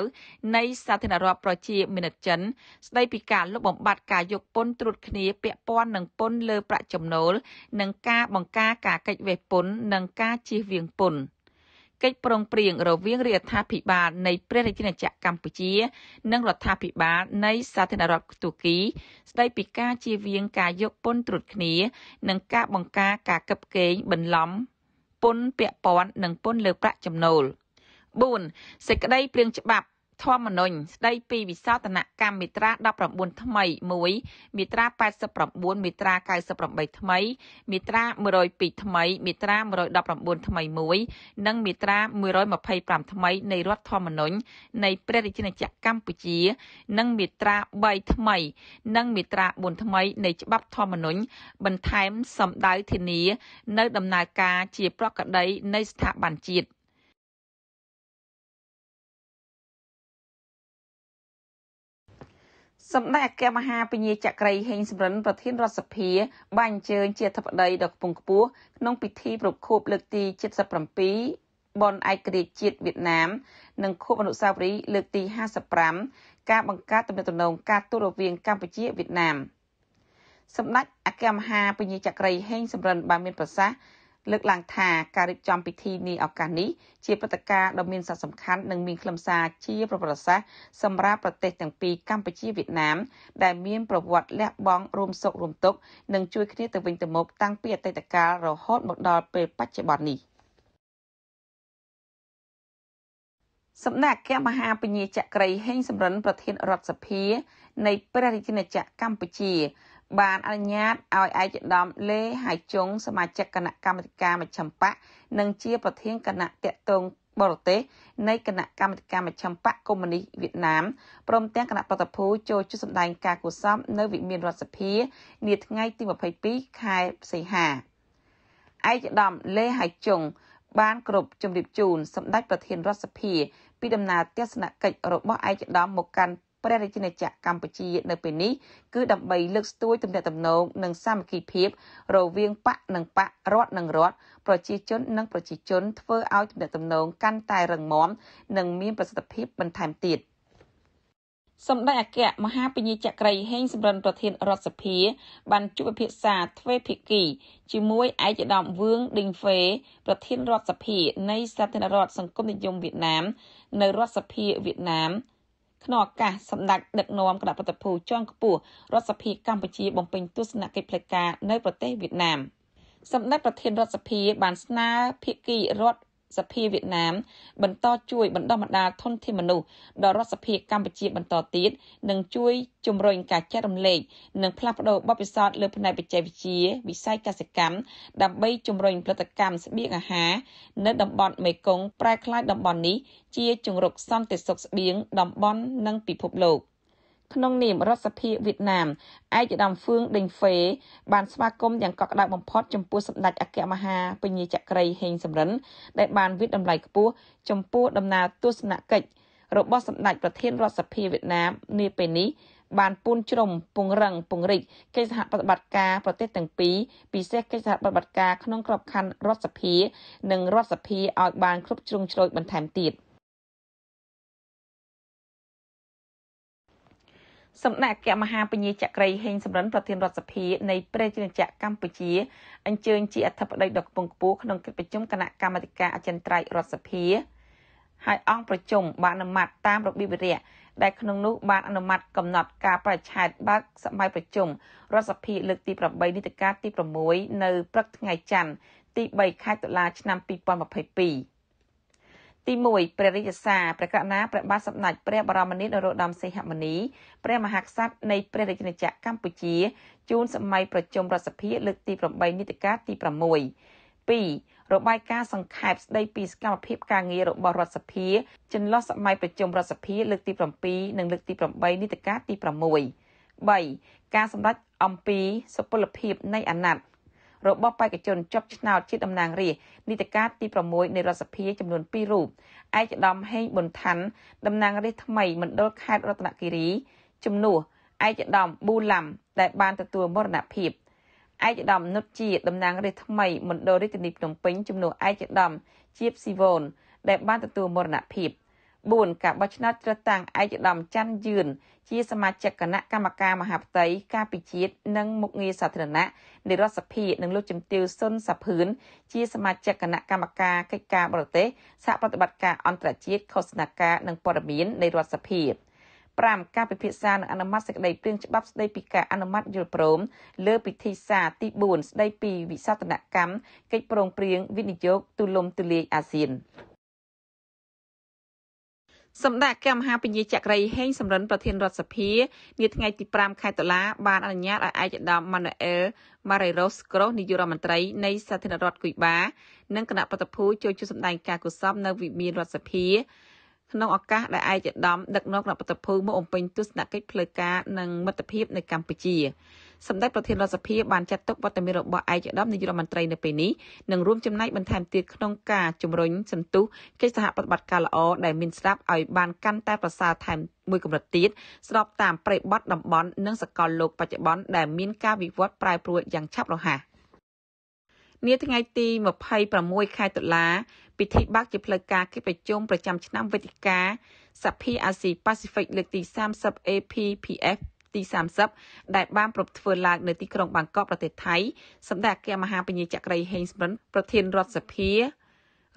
នៃ សាធារណរដ្ឋប្រជាមានិតចិន ស្ដីពីការលុបបំបាត់ការយកពន្ធត្រួតគ្នា ពាក់ព័ន្ធនឹងពន្ធលើប្រាក់ចំណូល និងការបង្ការការកិច្ចវេះពន្ធនិងការជៀសវាងពន្ធកិច្ចប្រឹងប្រែងរវាងរាជរដ្ឋាភិបាលនៃព្រះរាជាណាចក្រកម្ពុជានិងរដ្ឋាភិបាលនៃសាធារណរដ្ឋទូគី ស្ដីពីការជៀសវាងការយកពន្ធត្រួតគ្នា និងការបង្ការការកឹបកេងបន្លំពន្ធពាក់ព័ន្ធនិងពន្ធលើប្រាក់ចំណូល4សេចក្តីព្រៀងច្បាប់ធម្មនុញ្ញស្ដីពីវិសោធនកម្មមាត្រា19ថ្មី1មាត្រា89មាត្រា98ថ្មីមាត្រា102ថ្មីមាត្រា119ថ្មី1និងមាត្រា125ថ្មីនៃរដ្ឋធម្មនុញ្ញនៃព្រះរាជាណាចក្រកម្ពុជា និងមាត្រា3ថ្មី និងមាត្រា4ថ្មី នៃច្បាប់ធម្មនុញ្ញបន្ថែមសម្ដៅធានា នៅដំណើរការជា ប្រក្រតីនៃស្ថាប័នជាតិ។សម្ដេចអគ្គមហាពញាចក្រីហេងសំរិនប្រធានរដ្ឋសភាបានអញ្ជើញជាអធិបតីដ៏ខ្ពង់ខ្ពស់ក្នុងពិធីប្រគប់លើកទី77បនឯករាជ្យជាតិវៀតណាមនិងខួបអនុស្សាវរីយ៍លើកទី55ការបង្កើតទំនាក់ទំនងការទូតរវាងកម្ពុជាវៀតណាមសម្ដេចអគ្គមហាពញាចក្រីហេងសំរិនបានមានប្រសាសន៍លើកឡើងថាការរៀបចំពិធីនីឱកាសនេះជាព្រឹត្តិការណ៍ដ៏មានសារៈសំខាន់និងមានខ្លឹមសារជាប្រវត្តិសាស្ត្រសម្រាប់ប្រទេសទាំងពីរកម្ពុជាវៀតណាម ដែលមានប្រវត្តិលះបង់រួមសុខរួមទុក្ខនិងជួយគ្នាទៅវិញទៅមកតាំងពីអតីតកាលរហូតមកដល់ពេលបច្ចុប្បន្ននេះសម្ដេចអគ្គមហាពញាចក្រី ហេងសំរិន ប្រធានរដ្ឋសភា នៃព្រះរាជាណាចក្រកម្ពុជាបានអនុញ្ញាតឲ្យឯកឧត្តមលេហៃជុងសមាជិកគណៈកម្មាធិការមជ្ឈិមបកនិងជាប្រធានគណៈតេតងបរទេសនៃគណៈកម្មាធិការមជ្ឈិមបកកុម្មុយនីសវៀតណាមព្រមទាំងគណៈប្រតិភូចូលជួបសម្ដែង ការគូសពនៅវិមានរដ្ឋសភានាថ្ងៃទី22ខែសីហាឯកឧត្តមលេហៃជុងបាន គ្រប់ជំរាបជូន សម្ដេចប្រធានរដ្ឋសភាពីដំណើរទស្សនកិច្ចរបស់ឯកឧត្តមមកកាន់ព្រះរាជាណាចក្រកម្ពុជានៅពេលនេះគឺដើម្បីលើកស្ទួយទំនាក់ទំនងនិងសាមគ្គីភាពរវាងបកនិងបករដ្ឋនិងរដ្ឋប្រជាជននិងប្រជាជនធ្វើឲ្យទំនាក់ទំនងកាន់តែរឹងមាំនិងមានប្រសិទ្ធភាពបន្ថែមទៀតសម្ដេចអគ្គមហាពញាចក្រីហេងសំរិនប្រធានរដ្ឋសភាបានជួបពិភាក្សាទ្វេភាគី ជាមួយឯកឧត្តមវឿងឌីងហ្វេប្រធានរដ្ឋសភានៃសាធារណរដ្ឋសង្គមនិយមវៀតណាមនៅរដ្ឋសភាវៀតណាមក្នុងឱកាសសម្ដេចដឹកនាំគណៈបព្វភូជាន់ខ្ពស់រដ្ឋសភាកម្ពុជាបំពេញទស្សនកិច្ចផ្លូវការនៅប្រទេសវៀតណាមសម្ដេចប្រធានរដ្ឋសភាបានស្នើភាគីរដ្ឋសភាវៀតណាមបន្តជួយបណ្ដុះបណ្ដាលធនធានមនុស្សដល់រដ្ឋសភាកម្ពុជាបន្តទៀតនិងជួយជំរុញការចែករំលែកនិងផ្លាស់ប្ដូរបទពិសោធន៍លើផ្នែកបច្ចេកវិទ្យាវិស័យកសិកម្មដើម្បីជំរុញផលិតកម្មស្បៀងអាហារនៅតំបន់មេគង្គប្រែក្លាយតំបន់នេះជាជំរកសន្តិសុខស្បៀងតំបន់និងពិភពលោកក្នុងនាមរដ្ឋសភាវៀតណាមឯកឧត្តមហ្វឿងដេងហ្វេ បានស្វាគមន៍យ៉ាងកក់ក្តៅបំផុតចំពោះសម្ដេចអគ្គមហាពញាចក្រីហេងសំរិនដែលបានវិតម្លៃខ្ពស់ចំពោះដំណើរទស្សនកិច្ចរបស់សម្ដេចប្រធានរដ្ឋសភាវៀតណាមនាពេលនេះ បានពូនជ្រុំពង្រឹងពង្រីកកិច្ចសហប្រតិបត្តិការប្រទេសទាំងពីរពិសេសកិច្ចសហប្រតិបត្តិការក្នុងក្របខ័ណ្ឌរដ្ឋសភានិងរដ្ឋសភាឲ្យបានគ្រប់ជ្រុងជ្រោយបន្ថែមទៀត។សម្ដេចអគ្គមហាពញាចក្រីហេងសំរិនប្រធានរដ្ឋសភានៃប្រជាជាតិកម្ពុជាអញ្ជើញជាអធិបតីដ៏ខ្ពង់ខ្ពស់ក្នុងកិច្ចប្រជុំគណៈកម្មាធិការអចិន្ត្រៃយ៍រដ្ឋសភាហើយអង្គប្រជុំបានអនុម័តតាមរបៀបវិរៈដែលក្នុងនោះបានអនុម័តកំណត់ការប្រឆេទបើកសម័យប្រជុំរដ្ឋសភាលើកទី8នីតិកាលទី6នៅព្រឹកថ្ងៃច័ន្ទទី3ខែតុលាឆ្នាំ2022ទី1ព្រះរាជសារព្រះកណាព្រះបាទសម្ដេចព្រះបរមនាថនរោត្តមសីហមុនីព្រះមហាក្សត្រនៃព្រះរាជាណាចក្រកម្ពុជា ជូនសម័យប្រជុំរដ្ឋសភា លើកទី8នីតិកាលទី6 2របាយការណ៍សង្ខេបស្ដីពីសកម្មភាព ការងាររបស់រដ្ឋសភាចន្លោះសម័យប្រជុំរដ្ឋសភាលើកទី7និងលើកទី8នីតិកាលទី6 3ការសម្ដែងអំពីសុពលភាពនៃអាណត្តិរបស់បេក្ខជនជាប់ឆ្នោតជាតំណាងរាស្ត្រនីតិកាលទី6នៃរដ្ឋសភា ចំនួន2រូបឯកឧត្តមហេងប៊ុនឋាន់តំណាងរាស្ត្រថ្មីមណ្ឌលខេត្តរតនគិរីជំនួសឯកឧត្តមប៊ូឡាំ ដែលបានទទួលមរណភាពឯកឧត្តមនុតជាតំណាងរាស្ត្រថ្មីមណ្ឌលរាជធានីភ្នំពេញជំនួសឯកឧត្តមជាបស៊ីវ៉ូនដែលបានទទួលមរណភាព4ការបោះឆ្នោតជ្រើសតាំងឯកឧត្តមច័ន្ទយឿនជាសមាជិកគណៈកម្មការមហាផ្ទៃការពិជាតិនិងមុខងារសាធារណៈនៃរដ្ឋសភានិងលោកជំទាវសុនសាភឿនជាសមាជិកគណៈកម្មការកិច្ចការបរទេសសហប្រតិបត្តិការអន្តរជាតិខុសនាការនិងព័ត៌មាននៃរដ្ឋសភា5ការពិភាក្សានឹងអនុម័តសេចក្តីព្រៀងច្បាប់ស្តីពីការអនុម័តយល់ព្រមលើពិធីសារទី4ស្តីពីវិសោធនកម្មកិច្ចប្រឹងប្រែងវិនិយោគទូលំទូលាយអាស៊ានសម្ដេចអគ្គមហាពញាចក្រីហេងសំរិនប្រធានរដ្ឋសភានាថ្ងៃទី5ខែតុលាបានអនុញ្ញាតឲ្យឯកឧត្តមម៉ាណូអែលម៉ារេរ៉ូសក្រូសនាយករដ្ឋមន្ត្រីនៃសាធារណរដ្ឋគុយបា និងគណៈបតភូចូលជួយសម្ដែងការគូសពនៅវិមានរដ្ឋសភាក្នុងឱកាសដែលឯកឧត្តមដឹកនាំរដ្ឋបតភូមកអំពេញទស្សនកិច្ចផ្លូវការនិងមិត្តភាពនៅកម្ពុជាសម្ដេចប្រធានរដ្ឋសភាបានចាត់ទុកវត្តមានរបស់ឯកឧត្តមនាយករដ្ឋមន្ត្រីនៅពេលនេះនឹងរួមចំណែកបន្ថែមទៀតក្នុងការជំរុញសន្ទុះកិច្ចសហប្រតិបត្តិការល្អដែលមានស្រាប់ឲ្យបានកាន់តែប្រសើរថែមមួយកម្រិតទៀតស្របតាមប្រិបត្តិតំបន់និងសកលលោកបច្ចុប្បន្នដែលមានការវិវត្តប្រែប្រួលយ៉ាងឆាប់រហ័សនាថ្ងៃទី26ខែតុលាពិធីបើកជាផ្លូវការកិច្ចប្រជុំប្រចាំឆ្នាំវេទិកាសភាអាស៊ីប៉ាស៊ីហ្វិកលើកទី30 APPF ទី30ដែលបានប្រពធ្វើឡើងនៅទីក្រុងបាងកកប្រទេសថៃសម្ដេចអគ្គមហាពញាចក្រីហេងស្មរិនប្រធានរដ្ឋសភា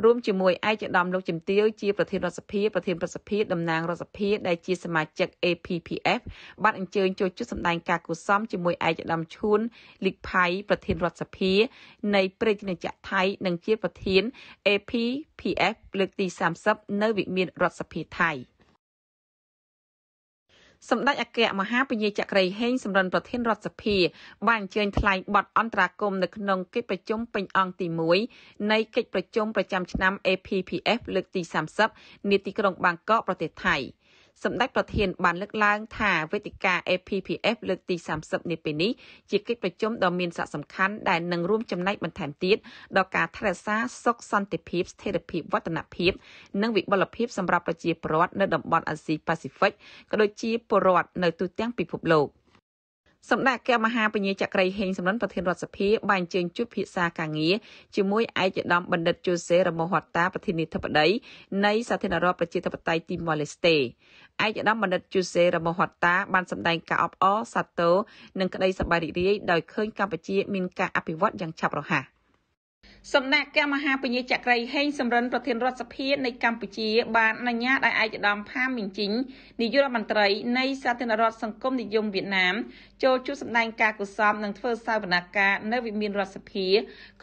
រួមជាមួយឯកឧត្តមលោកជំទាវជាប្រធានរដ្ឋសភាប្រធានប្រសិទ្ធិតំណាងរដ្ឋសភាដែលជាសមាជិក APPF បានអញ្ជើញចូលជួបសម្ដែងការគូសមជាមួយឯកឧត្តមឈួនលីកផៃប្រធានរដ្ឋសភា នៃព្រឹទ្ធនិយមថៃនិង ជាប្រធាន APPF លើកទី30នៅវិមានរដ្ឋសភាថៃ។សម្ដេចអគ្គមហាពញាចក្រីហេងសំរិនប្រធានរដ្ឋសភាបានអញ្ជើញថ្លែងបទអន្តរាគមនៅក្នុងកិច្ចប្រជុំពេញអង្គទី1នៃកិច្ចប្រជុំប្រចាំឆ្នាំ APPF លើកទី30នាទីក្រុង បាងកកប្រទេសថៃ។សម្ដេចប្រធានបានលើកឡើងថាវេទិកា APPF លើកទី30នេះពេលនេះជាកិច្ចប្រជុំដ៏មានសារៈសំខាន់ដែលនឹងរួមចំណែកបន្ថែមទៀតដល់ការថែរក្សាសុខសន្តិភាពស្ថិរភាពវឌ្ឍនភាព និងវិបុលភាពសម្រាប់ប្រជាពលរដ្ឋនៅតំបន់អាស៊ីប៉ាស៊ីហ្វិកក៏ដូចជាពលរដ្ឋនៅទូទាំងពិភពលោក។សម្ដេចអគ្គមហាពញាចក្រីហេងសំរិនប្រធានរដ្ឋសភាបានអញ្ជើញជួបភាសាកាងារជាមួយឯកឧត្តមបណ្ឌិតជូសេរមោហតតាប្រធានាធិបតី នៃសាធារណរដ្ឋប្រជាធិបតេយ្យទីម៉ូឡេស្តេឯកឧត្តមបណ្ឌិតជូសេរមោហតតាបានសម្ដែងការអបអរសាទរនិងក្តីសប្បាយរីករាយដោយឃើញកម្ពុជា មានការអភិវឌ្ឍយ៉ាងឆាប់រហ័ស។សម្ដេចព្រះមហាពញាចក្រីហេងសំរិនប្រធានរដ្ឋសភានៃកម្ពុជា បានអនុញ្ញាតឲ្យឯកឧត្តម ផាមីងជីងនាយករដ្ឋមន្ត្រីនៃសាធារណរដ្ឋសង្គមនិយមវៀតណាមចូលជួបសម្ដែងការកុសលនិងធ្វើសវនកម្មនៅវិមានរដ្ឋសភា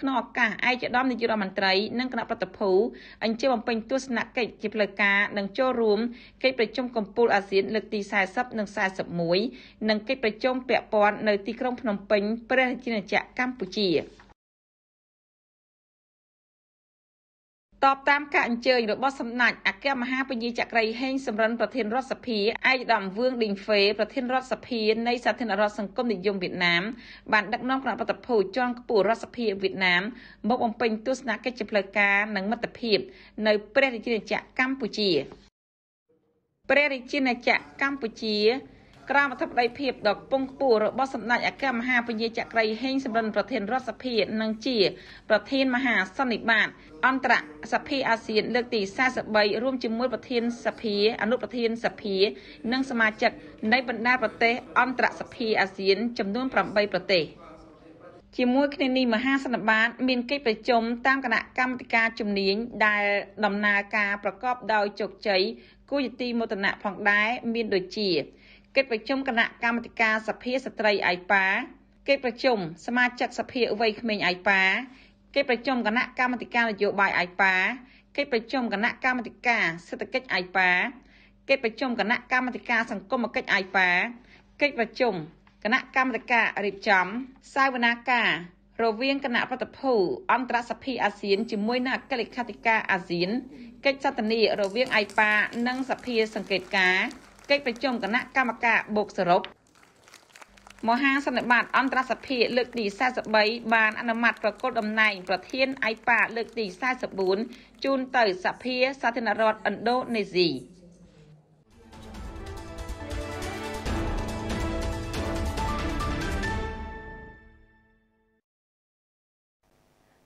ក្នុងឱកាសឯកឧត្តមនាយករដ្ឋមន្ត្រីនិងគណៈប្រតិភូអញ្ជើញបំពេញទស្សនកិច្ចជាផ្លូវការនិងចូលរួមកិច្ចប្រជុំកម្ពុជាអាស៊ានលើកទី40និង41និងកិច្ចប្រជុំពាក់ព័ន្ធនៅទីក្រុងភ្នំពេញព្រះរាជាណាចក្រកម្ពុជា។តបតាមការអញ្ជើញរបស់សម្ដេចអគ្គមហាពញាចក្រីហេងសំរិនប្រធានរដ្ឋសភាឯកឧត្តមវឿងឌីងហ្វេប្រធានរដ្ឋសភានៃសាធារណរដ្ឋសង្គមនិយមវៀតណាម បានដឹកនាំគណៈបព្វភូជាន់ខ្ពស់រដ្ឋសភាវៀតណាមមកបំពេញទស្សនកិច្ចជាផ្លូវការនិងមិត្តភាព នៅព្រះរាជាណាចក្រកម្ពុជាព្រះរាជាណាចក្រកម្ពុជាក្រោមអធិបតីភាពដ៏ពងខ្ពស់របស់សម្ដេចអគ្គមហាពញាចក្រីហេងសំរិនប្រធានរដ្ឋសភានិងជាប្រធានមហាសន្និបាតអន្តរសភាអាស៊ាន លើកទី43រួមជាមួយ ប្រធានសភាអនុប្រធានសភានិងសមាជិកនៃបណ្ដាប្រទេស អន្តរសភាអាស៊ានចំនួន8ប្រទេសជាមួយគ្នានេះមហាសន្និបាតមានកិច្ចប្រជុំតាមគណៈកម្មាធិការជំនាញដែលដំណើរការប្រកបដោយជោគជ័យគូយទីមោទនៈផងដែរមានដូចជាកិច្ចប្រជុំគណៈកម្មាធិការសភាស្ត្រីអៃប៉ាកិច្ចប្រជុំសមាជិកសភាវ័យក្មេងអៃប៉ាកិច្ចប្រជុំគណៈកម្មាធិការនយោបាយអៃប៉ាកិច្ចប្រជុំគណៈកម្មាធិការសេដ្ឋកិច្ចអៃប៉ាកិច្ចប្រជុំគណៈកម្មាធិការសង្គមគិច្ចអៃប៉ាកិច្ចប្រជុំគណៈកម្មាធិការរៀបចំសាវនាការរវាងគណៈប្រតិភូអន្តរសភាអាស៊ានជាមួយនឹងអគ្គលេខាធិការអាស៊ានកិច្ចសន្ទនារវាងអៃប៉ានិងសភាសង្កេតការណ៍កិច្ចប្រជុំគណៈកម្មការបូកសរុប មហាសន្និបាតអន្តរសភាលើកទី43បានអនុម័តប្រកាសតំណែងប្រធានអៃប៉ាលើកទី44ជូនទៅសភាសាធារណរដ្ឋឥណ្ឌូនេស៊ី។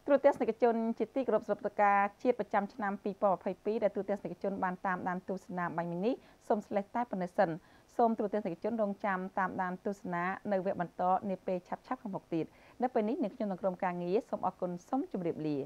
ទូរទស្សនិកជនជាទីគោរពសរុបតការជាតិប្រចាំឆ្នាំ2022ដែលទូរទស្សនិកជនបានតាមដានទស្សនាបាញ់មីនីសូមស្លេះតែប៉ុណ្ណេះសិនសូមទូរទស្សនិកជនរងចាំតាមដានទស្សនានៅវគ្គបន្តនាពេលឆាប់ៗខាងមុខទៀតនៅពេលនេះនាងខ្ញុំនិងក្រុមការងារសូមអរគុណសូមជម្រាបលា